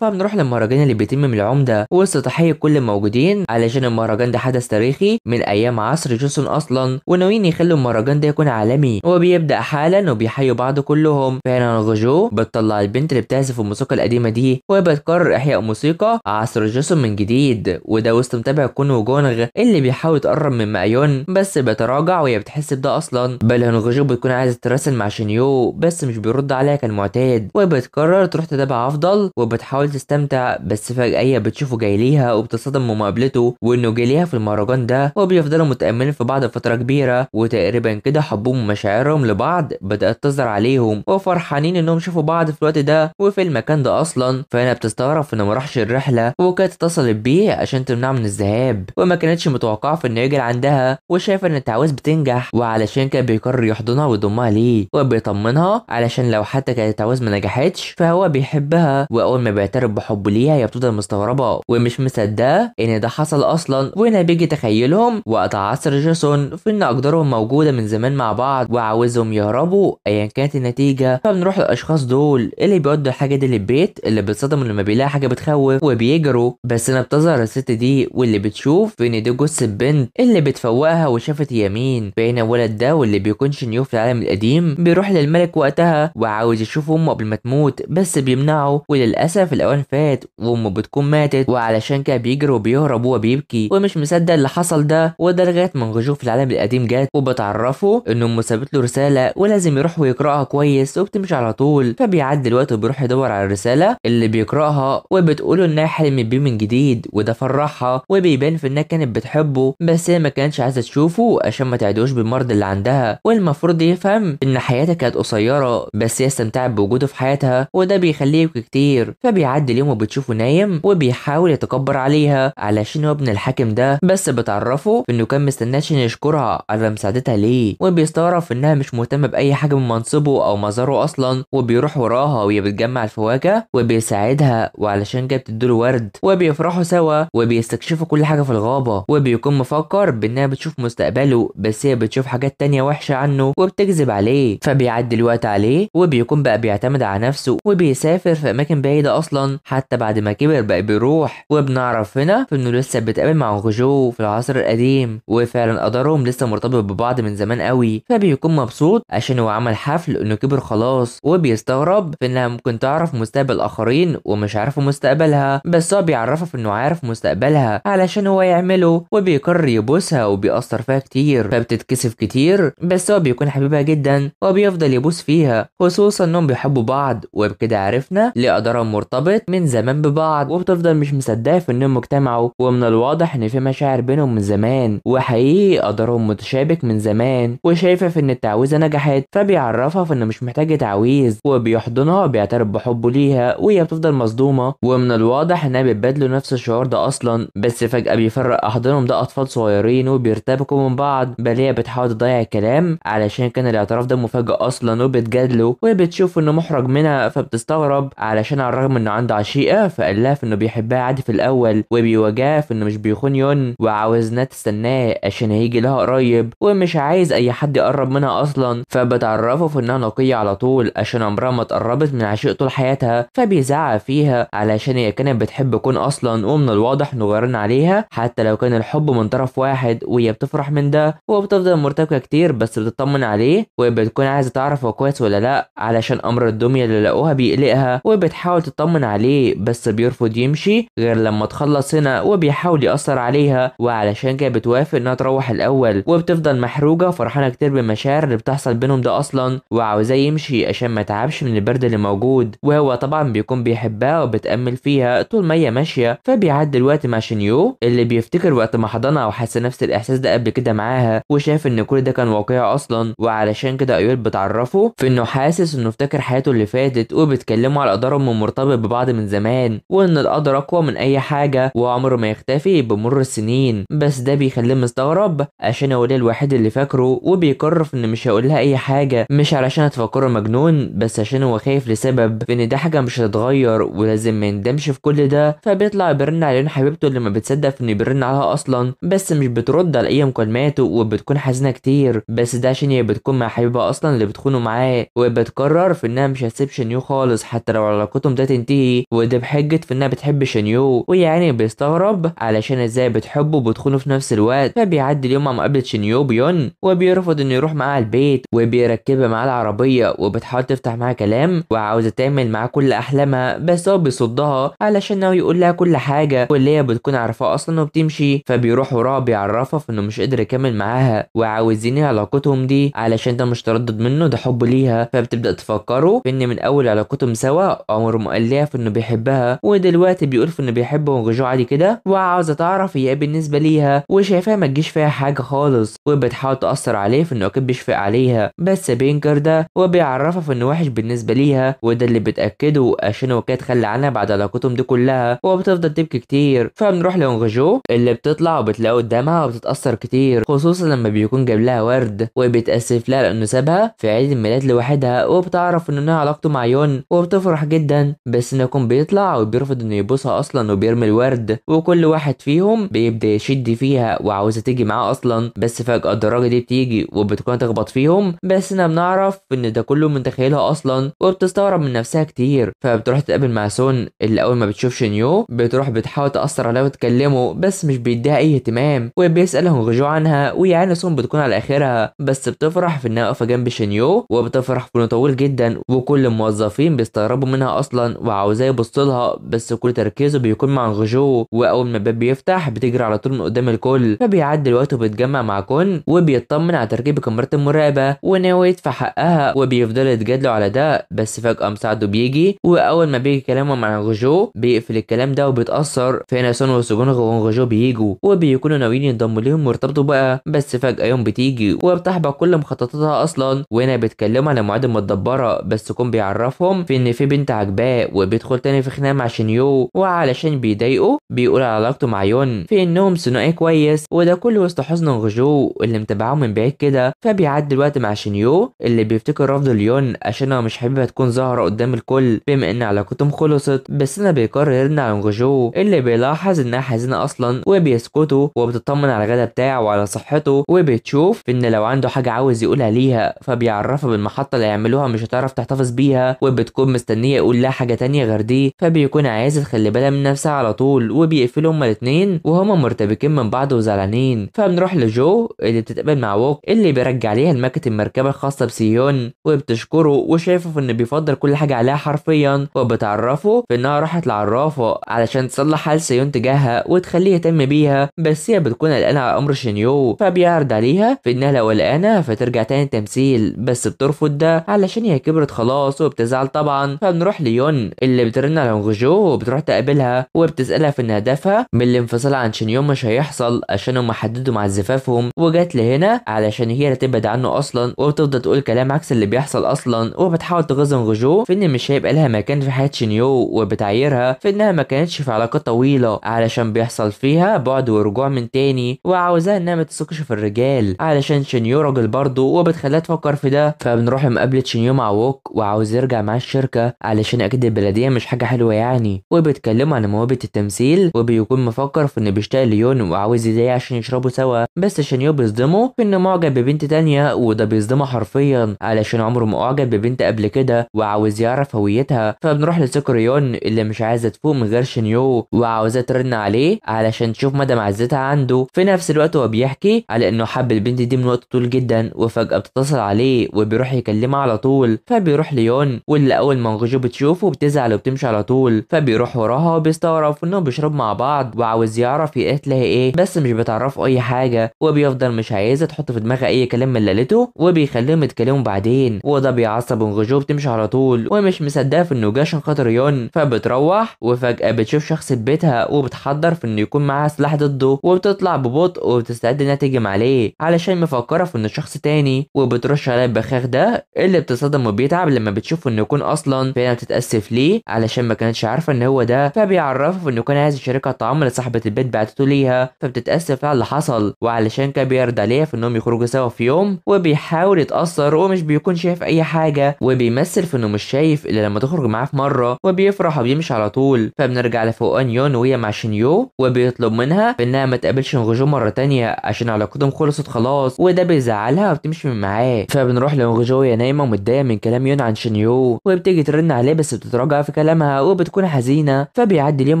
فبنروح للمهرجان اللي بيتم العمدة وسط تحية كل الموجودين علشان المهرجان ده حدث تاريخي من أيام عصر جوسون أصلا وناويين يخلوا المهرجان ده يكون عالمي وبيبدأ حالا وبيحيوا بعض كلهم فعلا غجو بتطلع البنت اللي بتعزف الموسيقى القديمة دي وبتقرر إحياء موسيقى عصر جوسون من جديد وده وسط متابع كون وجونغ اللي بيحاول يتقرب من مأيون بس بتراجع وهي بتحس بده أصلا بل غجو بتكون عايزة تراسل مع شينيو بس مش بيرد عليها كالمعتاد وبتقرر تروح تتابع أفضل وبتحاول تستمتع بس فجأة حقيقيه بتشوفه جاي ليها وبتصطدم مقابلته وانه جاي ليها في المهرجان ده وبيفضلوا متاملين في بعض فتره كبيره وتقريبا كده حبهم ومشاعرهم لبعض بدات تظهر عليهم وفرحانين انهم شافوا بعض في الوقت ده وفي المكان ده اصلا فهنا بتستغرب انه ما راحش الرحله وكانت اتصلت بيه عشان تمنعه من الذهاب وما كانتش متوقعه في انه يجي عندها وشايفه ان التعويذ بتنجح وعلشان كان بيقرر يحضنها ويضمها ليه وبيطمنها علشان لو حتى كانت التعويذ ما نجحتش فهو بيحبها واول ما بيعترف بحبه ليها هي بتفضل مستغربة ومش مصدقة إن ده حصل أصلا وهنا بيجي تخيلهم وقت عصر جاسون في إن أقدارهم موجودة من زمان مع بعض وعاوزهم يهربوا أيا كانت النتيجة فبنروح للأشخاص دول اللي بيودوا الحاجة دي للبيت اللي بيتصدموا لما بيلاقي حاجة بتخوف وبيجروا بس أنا بتظهر الست دي واللي بتشوف إن دي جثة بنت اللي بتفوقها وشافت يمين بين الولد ده واللي بيكونش نيوف في العالم القديم بيروح للملك وقتها وعاوز يشوف أمه قبل ما تموت بس بيمنعه وللأسف الأوان فات وأمه بتكون بتاعتهم ماتت وعلشان كده بيجري وبيهرب وهو بيبكي ومش مصدق اللي حصل ده وده لغايه ما نغشوه في العالم القديم جت وبتعرفه ان امه سابت له رساله ولازم يروح ويقراها كويس وبتمشي على طول فبيعدي الوقت وبيروح يدور على الرساله اللي بيقراها له انها حلمت بيه من جديد وده فرحها وبيبان في انها كانت بتحبه بس هي ما كانتش عايزه تشوفه عشان ما تعدوش بالمرض اللي عندها والمفروض يفهم ان حياتها كانت قصيره بس هي استمتعت بوجوده في حياتها وده بيخليه يبكي كتير فبيعدي اليوم وبتشوفه نايم و بيحاول يتكبر عليها علشان هو ابن الحاكم ده بس بتعرفه انه كان مستناه عشان يشكرها على مساعدتها ليه وبيستغرب انها مش مهتمه باي حاجه من منصبه او مظهره اصلا وبيروح وراها وهي بتجمع الفواكه وبيساعدها وعلشان جايه بتديله ورد وبيفرحوا سوا وبيستكشفوا كل حاجه في الغابه وبيكون مفكر بانها بتشوف مستقبله بس هي بتشوف حاجات تانية وحشه عنه وبتكذب عليه فبيعدي الوقت عليه وبيكون بقى بيعتمد على نفسه وبيسافر في اماكن بعيده اصلا حتى بعد ما كبر بقى بروح وبنعرف هنا انه لسه بيتقابل مع غجو في العصر القديم وفعلا قدرهم لسه مرتبط ببعض من زمان قوي فبيكون مبسوط عشان هو عمل حفل انه كبر خلاص وبيستغرب في انها ممكن تعرف مستقبل اخرين ومش عارفه مستقبلها بس هو بيعرفها في انه عارف مستقبلها علشان هو يعمله وبيقرر يبوسها وبيأثر فيها كتير فبتتكسف كتير بس هو بيكون حبيبها جدا وبيفضل يبوس فيها خصوصا انهم بيحبوا بعض وبكده عرفنا ليه مرتبط من زمان ببعض وبتفضل مش مصدقه في انهم اجتمعوا ومن الواضح ان في مشاعر بينهم من زمان وحقيقي قدرهم متشابك من زمان وشايفه في ان التعويذه نجحت فبيعرفها في انه مش محتاجة تعويذ وبيحضنها وبيعترف بحبه ليها وهي بتفضل مصدومه ومن الواضح انها بتبادلوا نفس الشعور ده اصلا بس فجاه بيفرق احضانهم ده اطفال صغيرين وبيرتبكوا من بعض بل هي بتحاول تضيع الكلام علشان كان الاعتراف ده مفاجئ اصلا وبتجادله وبتشوف انه محرج منها فبتستغرب علشان على الرغم انه عنده عشيقه فقال لها في انه بيحبها عادي في الاول وبيواجهها في انه مش بيخون يون وعاوز انها تستناه عشان هيجي لها قريب ومش عايز اي حد يقرب منها اصلا فبتعرفه في انها نقيه على طول عشان عمرها ما تقربت من عشيق طول حياتها فبيزعق فيها علشان هي كانت بتحب كون اصلا ومن الواضح انه غيران عليها حتى لو كان الحب من طرف واحد وهي بتفرح من ده وبتفضل مرتبكه كتير بس بتطمن عليه وبتكون عايزه تعرف هو كويس ولا لا علشان امر الدميه اللي لقوها بيقلقها وبتحاول تطمن عليه بس بيرفض يمشي غير لما تخلص هنا وبيحاول يأثر عليها وعلشان كده بتوافق انها تروح الاول وبتفضل محروجه فرحانه كتير بالمشاعر اللي بتحصل بينهم ده اصلا وعاوزاه يمشي عشان ما تعبش من البرد اللي موجود وهو طبعا بيكون بيحبها وبتأمل فيها طول ما هي ماشيه فبيعدي الوقت مع شينيو اللي بيفتكر وقت ما حضنها وحس نفس الاحساس ده قبل كده معاها وشاف ان كل ده كان واقعي اصلا وعلشان كده ايول بتعرفه في انه حاسس انه افتكر حياته اللي فاتت وبتكلمه على قدرهم مرتبط ببعض من زمان وان القدر أقوى من أي حاجة وعمره ما يختفي بمر السنين بس ده بيخليه مستغرب عشان هو ده الوحيد اللي فاكره وبيقرر إن مش هيقول لها أي حاجة مش علشان هتفكره مجنون بس عشان هو خايف لسبب إن ده حاجة مش هتتغير ولازم ما يندمش في كل ده فبيطلع بيرن على حبيبته اللي ما بتصدق إنه بيرن عليها أصلا بس مش بترد على أي مكالماته وبتكون حزينة كتير بس ده عشان هي بتكون مع حبيبها أصلا اللي بتخونه معاه وبتقرر في إنها مش هتسيبش نيو خالص حتى لو علاقتهم ده تنتهي وده بحجة في إنها شانيو نيو ويعني بيستغرب علشان ازاي بتحبه وبتخونه في نفس الوقت فبيعدي اليوم مع مقابلة شينيو بيون وبيرفض انه يروح معاها البيت وبيركبها معاه العربية وبتحاول تفتح معاه كلام وعاوزة تعمل معاه كل احلامها بس هو بيصدها علشان ناوي يقول لها كل حاجة واللي هي بتكون عارفاه اصلا وبتمشي فبيروح وراها بيعرفها في انه مش قادر يكمل معاها وعاوزين علاقتهم دي علشان ده مش تردد منه ده حب ليها فبتبدأ تفكره في ان من اول علاقتهم سوا عمره ما قال لها في انه بيحبها ودلوقتي دلوقتي في انه بيحب وجوه عادي كده وعاوزه تعرف هي ايه بالنسبه ليها وشايفاها ما تجيش فيها حاجه خالص وبتحاول تاثر عليه في انه اكيد بيشفق عليها بس بينكر ده وبيعرفها في انه وحش بالنسبه ليها وده اللي بتاكده عشان هو كده تخلى عنها بعد علاقتهم دي كلها وبتفضل تبكي كتير فبنروح لونجو اللي بتطلع وبتلاقي قدامها وبتتاثر كتير خصوصا لما بيكون جاب لها ورد وبيتاسف لها لانه سابها في عيد الميلاد لوحدها وبتعرف انه علاقته مع يون وبتفرح جدا بس انه يكون بيطلع وبيرفض انه بيبوسها اصلا وبيرمي الورد وكل واحد فيهم بيبدا يشد فيها وعاوزه تيجي معاه اصلا بس فجاه الدراجه دي بتيجي وبتكون تخبط فيهم بس انا بنعرف ان ده كله من تخيلها اصلا وبتستغرب من نفسها كتير فبتروح تتقابل مع سون اللي اول ما بتشوف شينيو بتروح بتحاول تاثر عليها وتكلمه بس مش بيديها اي اهتمام وبيسالها هونغجو عنها ويعني سون بتكون على اخرها بس بتفرح في انها واقفه جنب شينيو وبتفرح في طويل جدا وكل الموظفين بيستغربوا منها اصلا وعاوزاه يبص لها بس كل تركيزه بيكون مع غجو واول ما الباب بيفتح بتجري على طول من قدام الكل فبيعدي الوقت وبيتجمع مع كون وبيطمن على تركيب كاميرات المراقبه وناوي يدفع حقها وبيفضلوا يتجادلوا على ده بس فجاه مساعده بيجي واول ما بيجي كلامه مع غجو بيقفل الكلام ده وبيتاثر فهنا سون وسجون غجو بيجوا وبيكونوا ناويين ينضموا ليهم ويرتبطوا بقى بس فجاه يوم بتيجي وبتحبط كل مخططاتها اصلا وهنا بيتكلموا على معادن المدبره بس كون بيعرفهم في ان في بنت عجباه وبيدخل تاني في خناقه مع شينيو وعلشان بيضايقه بيقول على علاقته مع يون في انهم ثنائي كويس وده كله وسط حزن غجو اللي متابعاه من بعيد كده فبيعدي الوقت مع شينيو اللي بيفتكر رفض ليون عشان هو مش حاببها تكون ظاهره قدام الكل بما ان علاقتهم خلصت بس انا بيقرر يرن على غجو اللي بيلاحظ انها حزينه اصلا وبيسكته وبتطمن على غدا بتاعه وعلى صحته وبتشوف ان لو عنده حاجه عاوز يقولها ليها فبيعرفها بالمحطه اللي هيعملوها مش هتعرف تحتفظ بيها وبتكون مستنيه يقول لها حاجه تانية غير دي فبيكون عايز تخلي بالها من نفسها على طول وبيقفلوا هما الاتنين وهما مرتبكين من بعض وزعلانين فبنروح لجو اللي بتتقابل مع ووك اللي بيرجع ليها المكنة المركبة الخاصة بسيون وبتشكره وشايفه في انه بيفضل كل حاجة عليها حرفيا وبتعرفه في انها راحت لعرافة علشان تصلح حال سيون تجاهها وتخليه يهتم بيها بس هي بتكون قلقانة على امر شينيو فبيعرض عليها في انها لو قلقانة فترجع تاني تمثيل بس بترفض ده علشان هي كبرت خلاص وبتزعل طبعا فبنروح ليون اللي بترن على هونجو وبتروح بتروح تقابلها وبتسألها في إن هدفها من الانفصال عن شينيو مش هيحصل عشان هم حددوا مع زفافهم وجات لهنا علشان هي اللي تبعد عنه أصلا وبتفضل تقول كلام عكس اللي بيحصل أصلا وبتحاول تغزن غجو في إن مش هيبقى لها مكان في حياة شينيو وبتعيرها في إنها ما كانتش في علاقات طويلة علشان بيحصل فيها بعد ورجوع من تاني وعاوزاها إنها ما تثقش في الرجال علشان شينيو راجل برضه وبتخليها تفكر في ده فبنروح مقابلة شينيو مع ووك وعاوز يرجع معاه الشركة علشان أكيد البلدية مش حاجة حلوة يعني بيتكلموا عن موهبة التمثيل وبيكون مفكر في انه بيشتاق ليون وعاوز يضايق عشان يشربوا سوا بس شانيو بيصدمه في انه معجب ببنت تانية وده بيصدمه حرفيا علشان عمره ما اعجب ببنت قبل كده وعاوز يعرف هويتها فبنروح لسكريون اللي مش عايزه تفوق من غير شانيو وعاوزاه ترن عليه علشان تشوف مدى معزتها عنده في نفس الوقت هو بيحكي على انه حب البنت دي من وقت طويل جدا وفجأة بتتصل عليه وبيروح يكلمها على طول فبيروح ليون واللي اول ما انغجو بتشوفه بتزعل وبتمشي على طول فبيروح وراها وبيستغرب انهم بيشربوا مع بعض وعاوز يعرف هي قالت لها ايه بس مش بتعرفه اي حاجه وبيفضل مش عايزه تحط في دماغها اي كلام من اللي قالته وبيخليهم يتكلموا بعدين وده بيعصب وانغجوه بتمشي على طول ومش مصدقه في انه جه عشان خاطر يون فبتروح وفجاه بتشوف شخص في بيتها وبتحضر في انه يكون معاها سلاح ضده وبتطلع ببطء وبتستعد انها تهجم عليه علشان مفكره في انه شخص تاني وبترش عليه البخاخ ده اللي بتصدم وبيتعب لما بتشوفه انه يكون اصلا فهي بتتاسف ليه علشان ما كانتش عارفه ان هو ده فبيعرفه انه كان عايز يشاركها الطعام اللي صاحبه البيت بعتته ليها فبتتاسف على اللي حصل وعلشان كده بيرضى عليها في انهم يخرجوا سوا في يوم وبيحاول يتاثر ومش بيكون شايف اي حاجه وبيمثل في انه مش شايف الا لما تخرج معاه في مره وبيفرح وبيمشي على طول فبنرجع لفوقان يون وهي مع شينيو وبيطلب منها انها ما تقابلش انغجو مره تانية عشان علاقتهم خلصت خلاص وده بيزعلها وبتمشي من معاه فبنروح لانغجو وهي نايمه ومتضايقه من كلام يون عن شينيو وبتيجي ترن عليه بس بتتراجع في كلامها وبتكون حزينه فبيعدي اليوم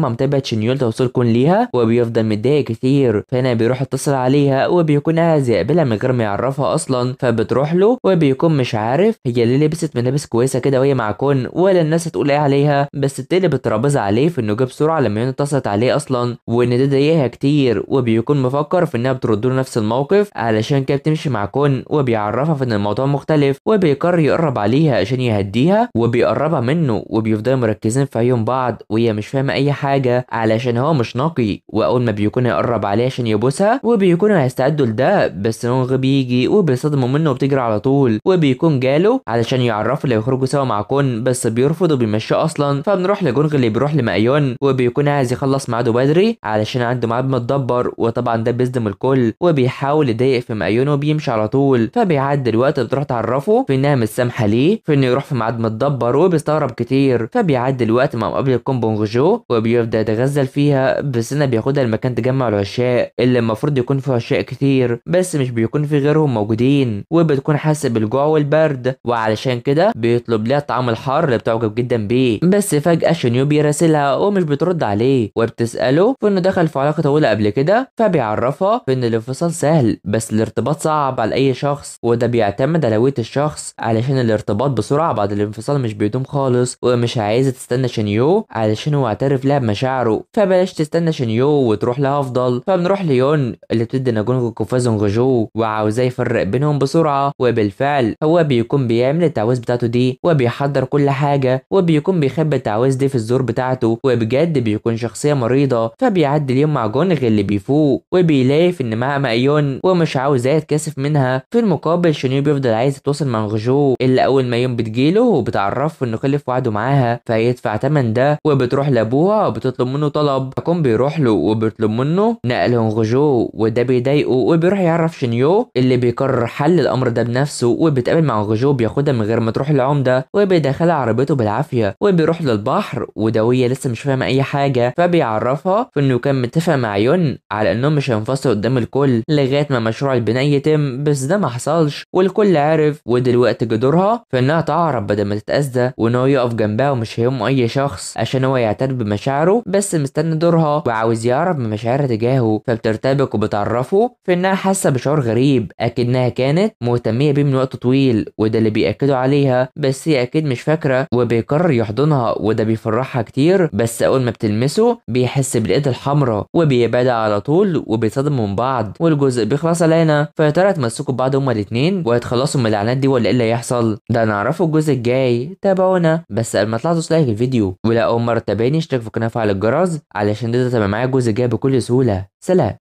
ما متابع شنيول كون ليها وبيفضل متضايق كتير فهنا بيروح يتصل عليها وبيكون عايز يقابلها من غير ما يعرفها اصلا فبتروح له وبيكون مش عارف هي اللي لبست ملابس كويسه كده وهي مع كون ولا الناس هتقول ايه عليها بس بتقلب الترابيزه عليه في انه جاب سرعه لما هي اتصلت عليه اصلا وان ده ضايقها كتير وبيكون مفكر في انها بترد له نفس الموقف علشان كده بتمشي مع كون وبيعرفها في ان الموضوع مختلف وبيقرر يقرب عليها عشان يهديها وبيقربها منه وبيفضلوا مركزين في عيون بعض وهي وهي مش فاهمه اي حاجه علشان هو مش نقي واول ما بيكون يقرب عليه عشان يبوسها وبيكونوا هيستعدوا لده بس نونغ بيجي وبيصدموا منه وبتجري على طول وبيكون جاله علشان يعرفوا اللي يخرجوا سوا مع كون بس بيرفض وبيمشي اصلا فبنروح لجونغ اللي بيروح لمأيون وبيكون عايز يخلص ميعاده بدري علشان عنده ميعاد متدبر وطبعا ده بيصدم الكل وبيحاول يضايق في مأيون وبيمشي على طول فبيعدي الوقت بتروح تعرفه في انها مش سامحه ليه في انه يروح في ميعاد متدبر وبيستغرب كتير فبيعدي الوقت مع مقابله كون كونغجو وبيبدأ يتغزل فيها بس انا بياخدها لمكان تجمع العشاق اللي المفروض يكون فيه عشاق كتير بس مش بيكون في غيرهم موجودين وبتكون حاسه بالجوع والبرد وعلشان كده بيطلب لها الطعام الحار اللي بتعجب جدا بيه بس فجاه شينيو بيراسلها ومش بترد عليه وبتساله في انه دخل في علاقه طويله قبل كده فبيعرفها في ان الانفصال سهل بس الارتباط صعب على اي شخص وده بيعتمد على هويه الشخص علشان الارتباط بسرعه بعد الانفصال مش بيدوم خالص ومش عايزه تستنى شينيو علشان هو اعترف لها بمشاعره فبلاش تستنى شينيو وتروح لها افضل فبنروح ليون اللي بتدي ناجونجو قفازون غجو وعاوزاه يفرق بينهم بسرعه وبالفعل هو بيكون بيعمل التعويذ بتاعته دي وبيحضر كل حاجه وبيكون بيخبي التعويذ دي في الزور بتاعته وبجد بيكون شخصيه مريضه فبيعدي اليوم مع جونغ اللي بيفوق وبيلاقي ان معاها مايون ومش عاوزاه يتكسف منها في المقابل شينيو بيفضل عايز يتواصل مع غجو اللي اول ما يوم بتجيله وبتعرفه انه خلف وعده معاها فيدفع تمن ده وب بتروح لابوها وبتطلب منه طلب فكون بيروح له وبيطلب منه نقل هونغجو وده بيضايقه وبيروح يعرف شينيو اللي بيقرر حل الامر ده بنفسه وبيتقابل مع هونغجو بياخدها من غير ما تروح العمدة وبيدخلها عربيته بالعافيه وبيروح للبحر ودويه لسه مش فاهمه اي حاجه فبيعرفها في انه كان متفق مع يون على انهم مش هينفصلوا قدام الكل لغايه ما مشروع البناء يتم بس ده ما حصلش والكل عارف ودلوقتي جدورها في انها تعرف بدل ما تتاذى وان هو يقف جنبها ومش هيهمه اي شخص عشان هو هو يعترف بمشاعره بس مستني دورها وعاوز يعرف بمشاعرها تجاهه فبترتبك وبتعرفه في انها حاسه بشعور غريب اكنها كانت مهتميه بيه من وقت طويل وده اللي بيأكدوا عليها بس هي اكيد مش فاكره وبيقرر يحضنها وده بيفرحها كتير بس اول ما بتلمسه بيحس بالايد الحمراء وبيبعد على طول وبيتصدموا من بعض والجزء بيخلص علينا فيا ترى اتمسكوا ببعض هما الاتنين وهيتخلصوا من الاعلانات دي ولا ايه اللي هيحصل ده نعرفه الجزء الجاي تابعونا بس قبل ما تلاحظوا لايك الفيديو ولا اول مره تابعني اشترك في القناه وفعل الجرس علشان تقدر تبقى معايا الجزء الجاي بكل سهوله سلام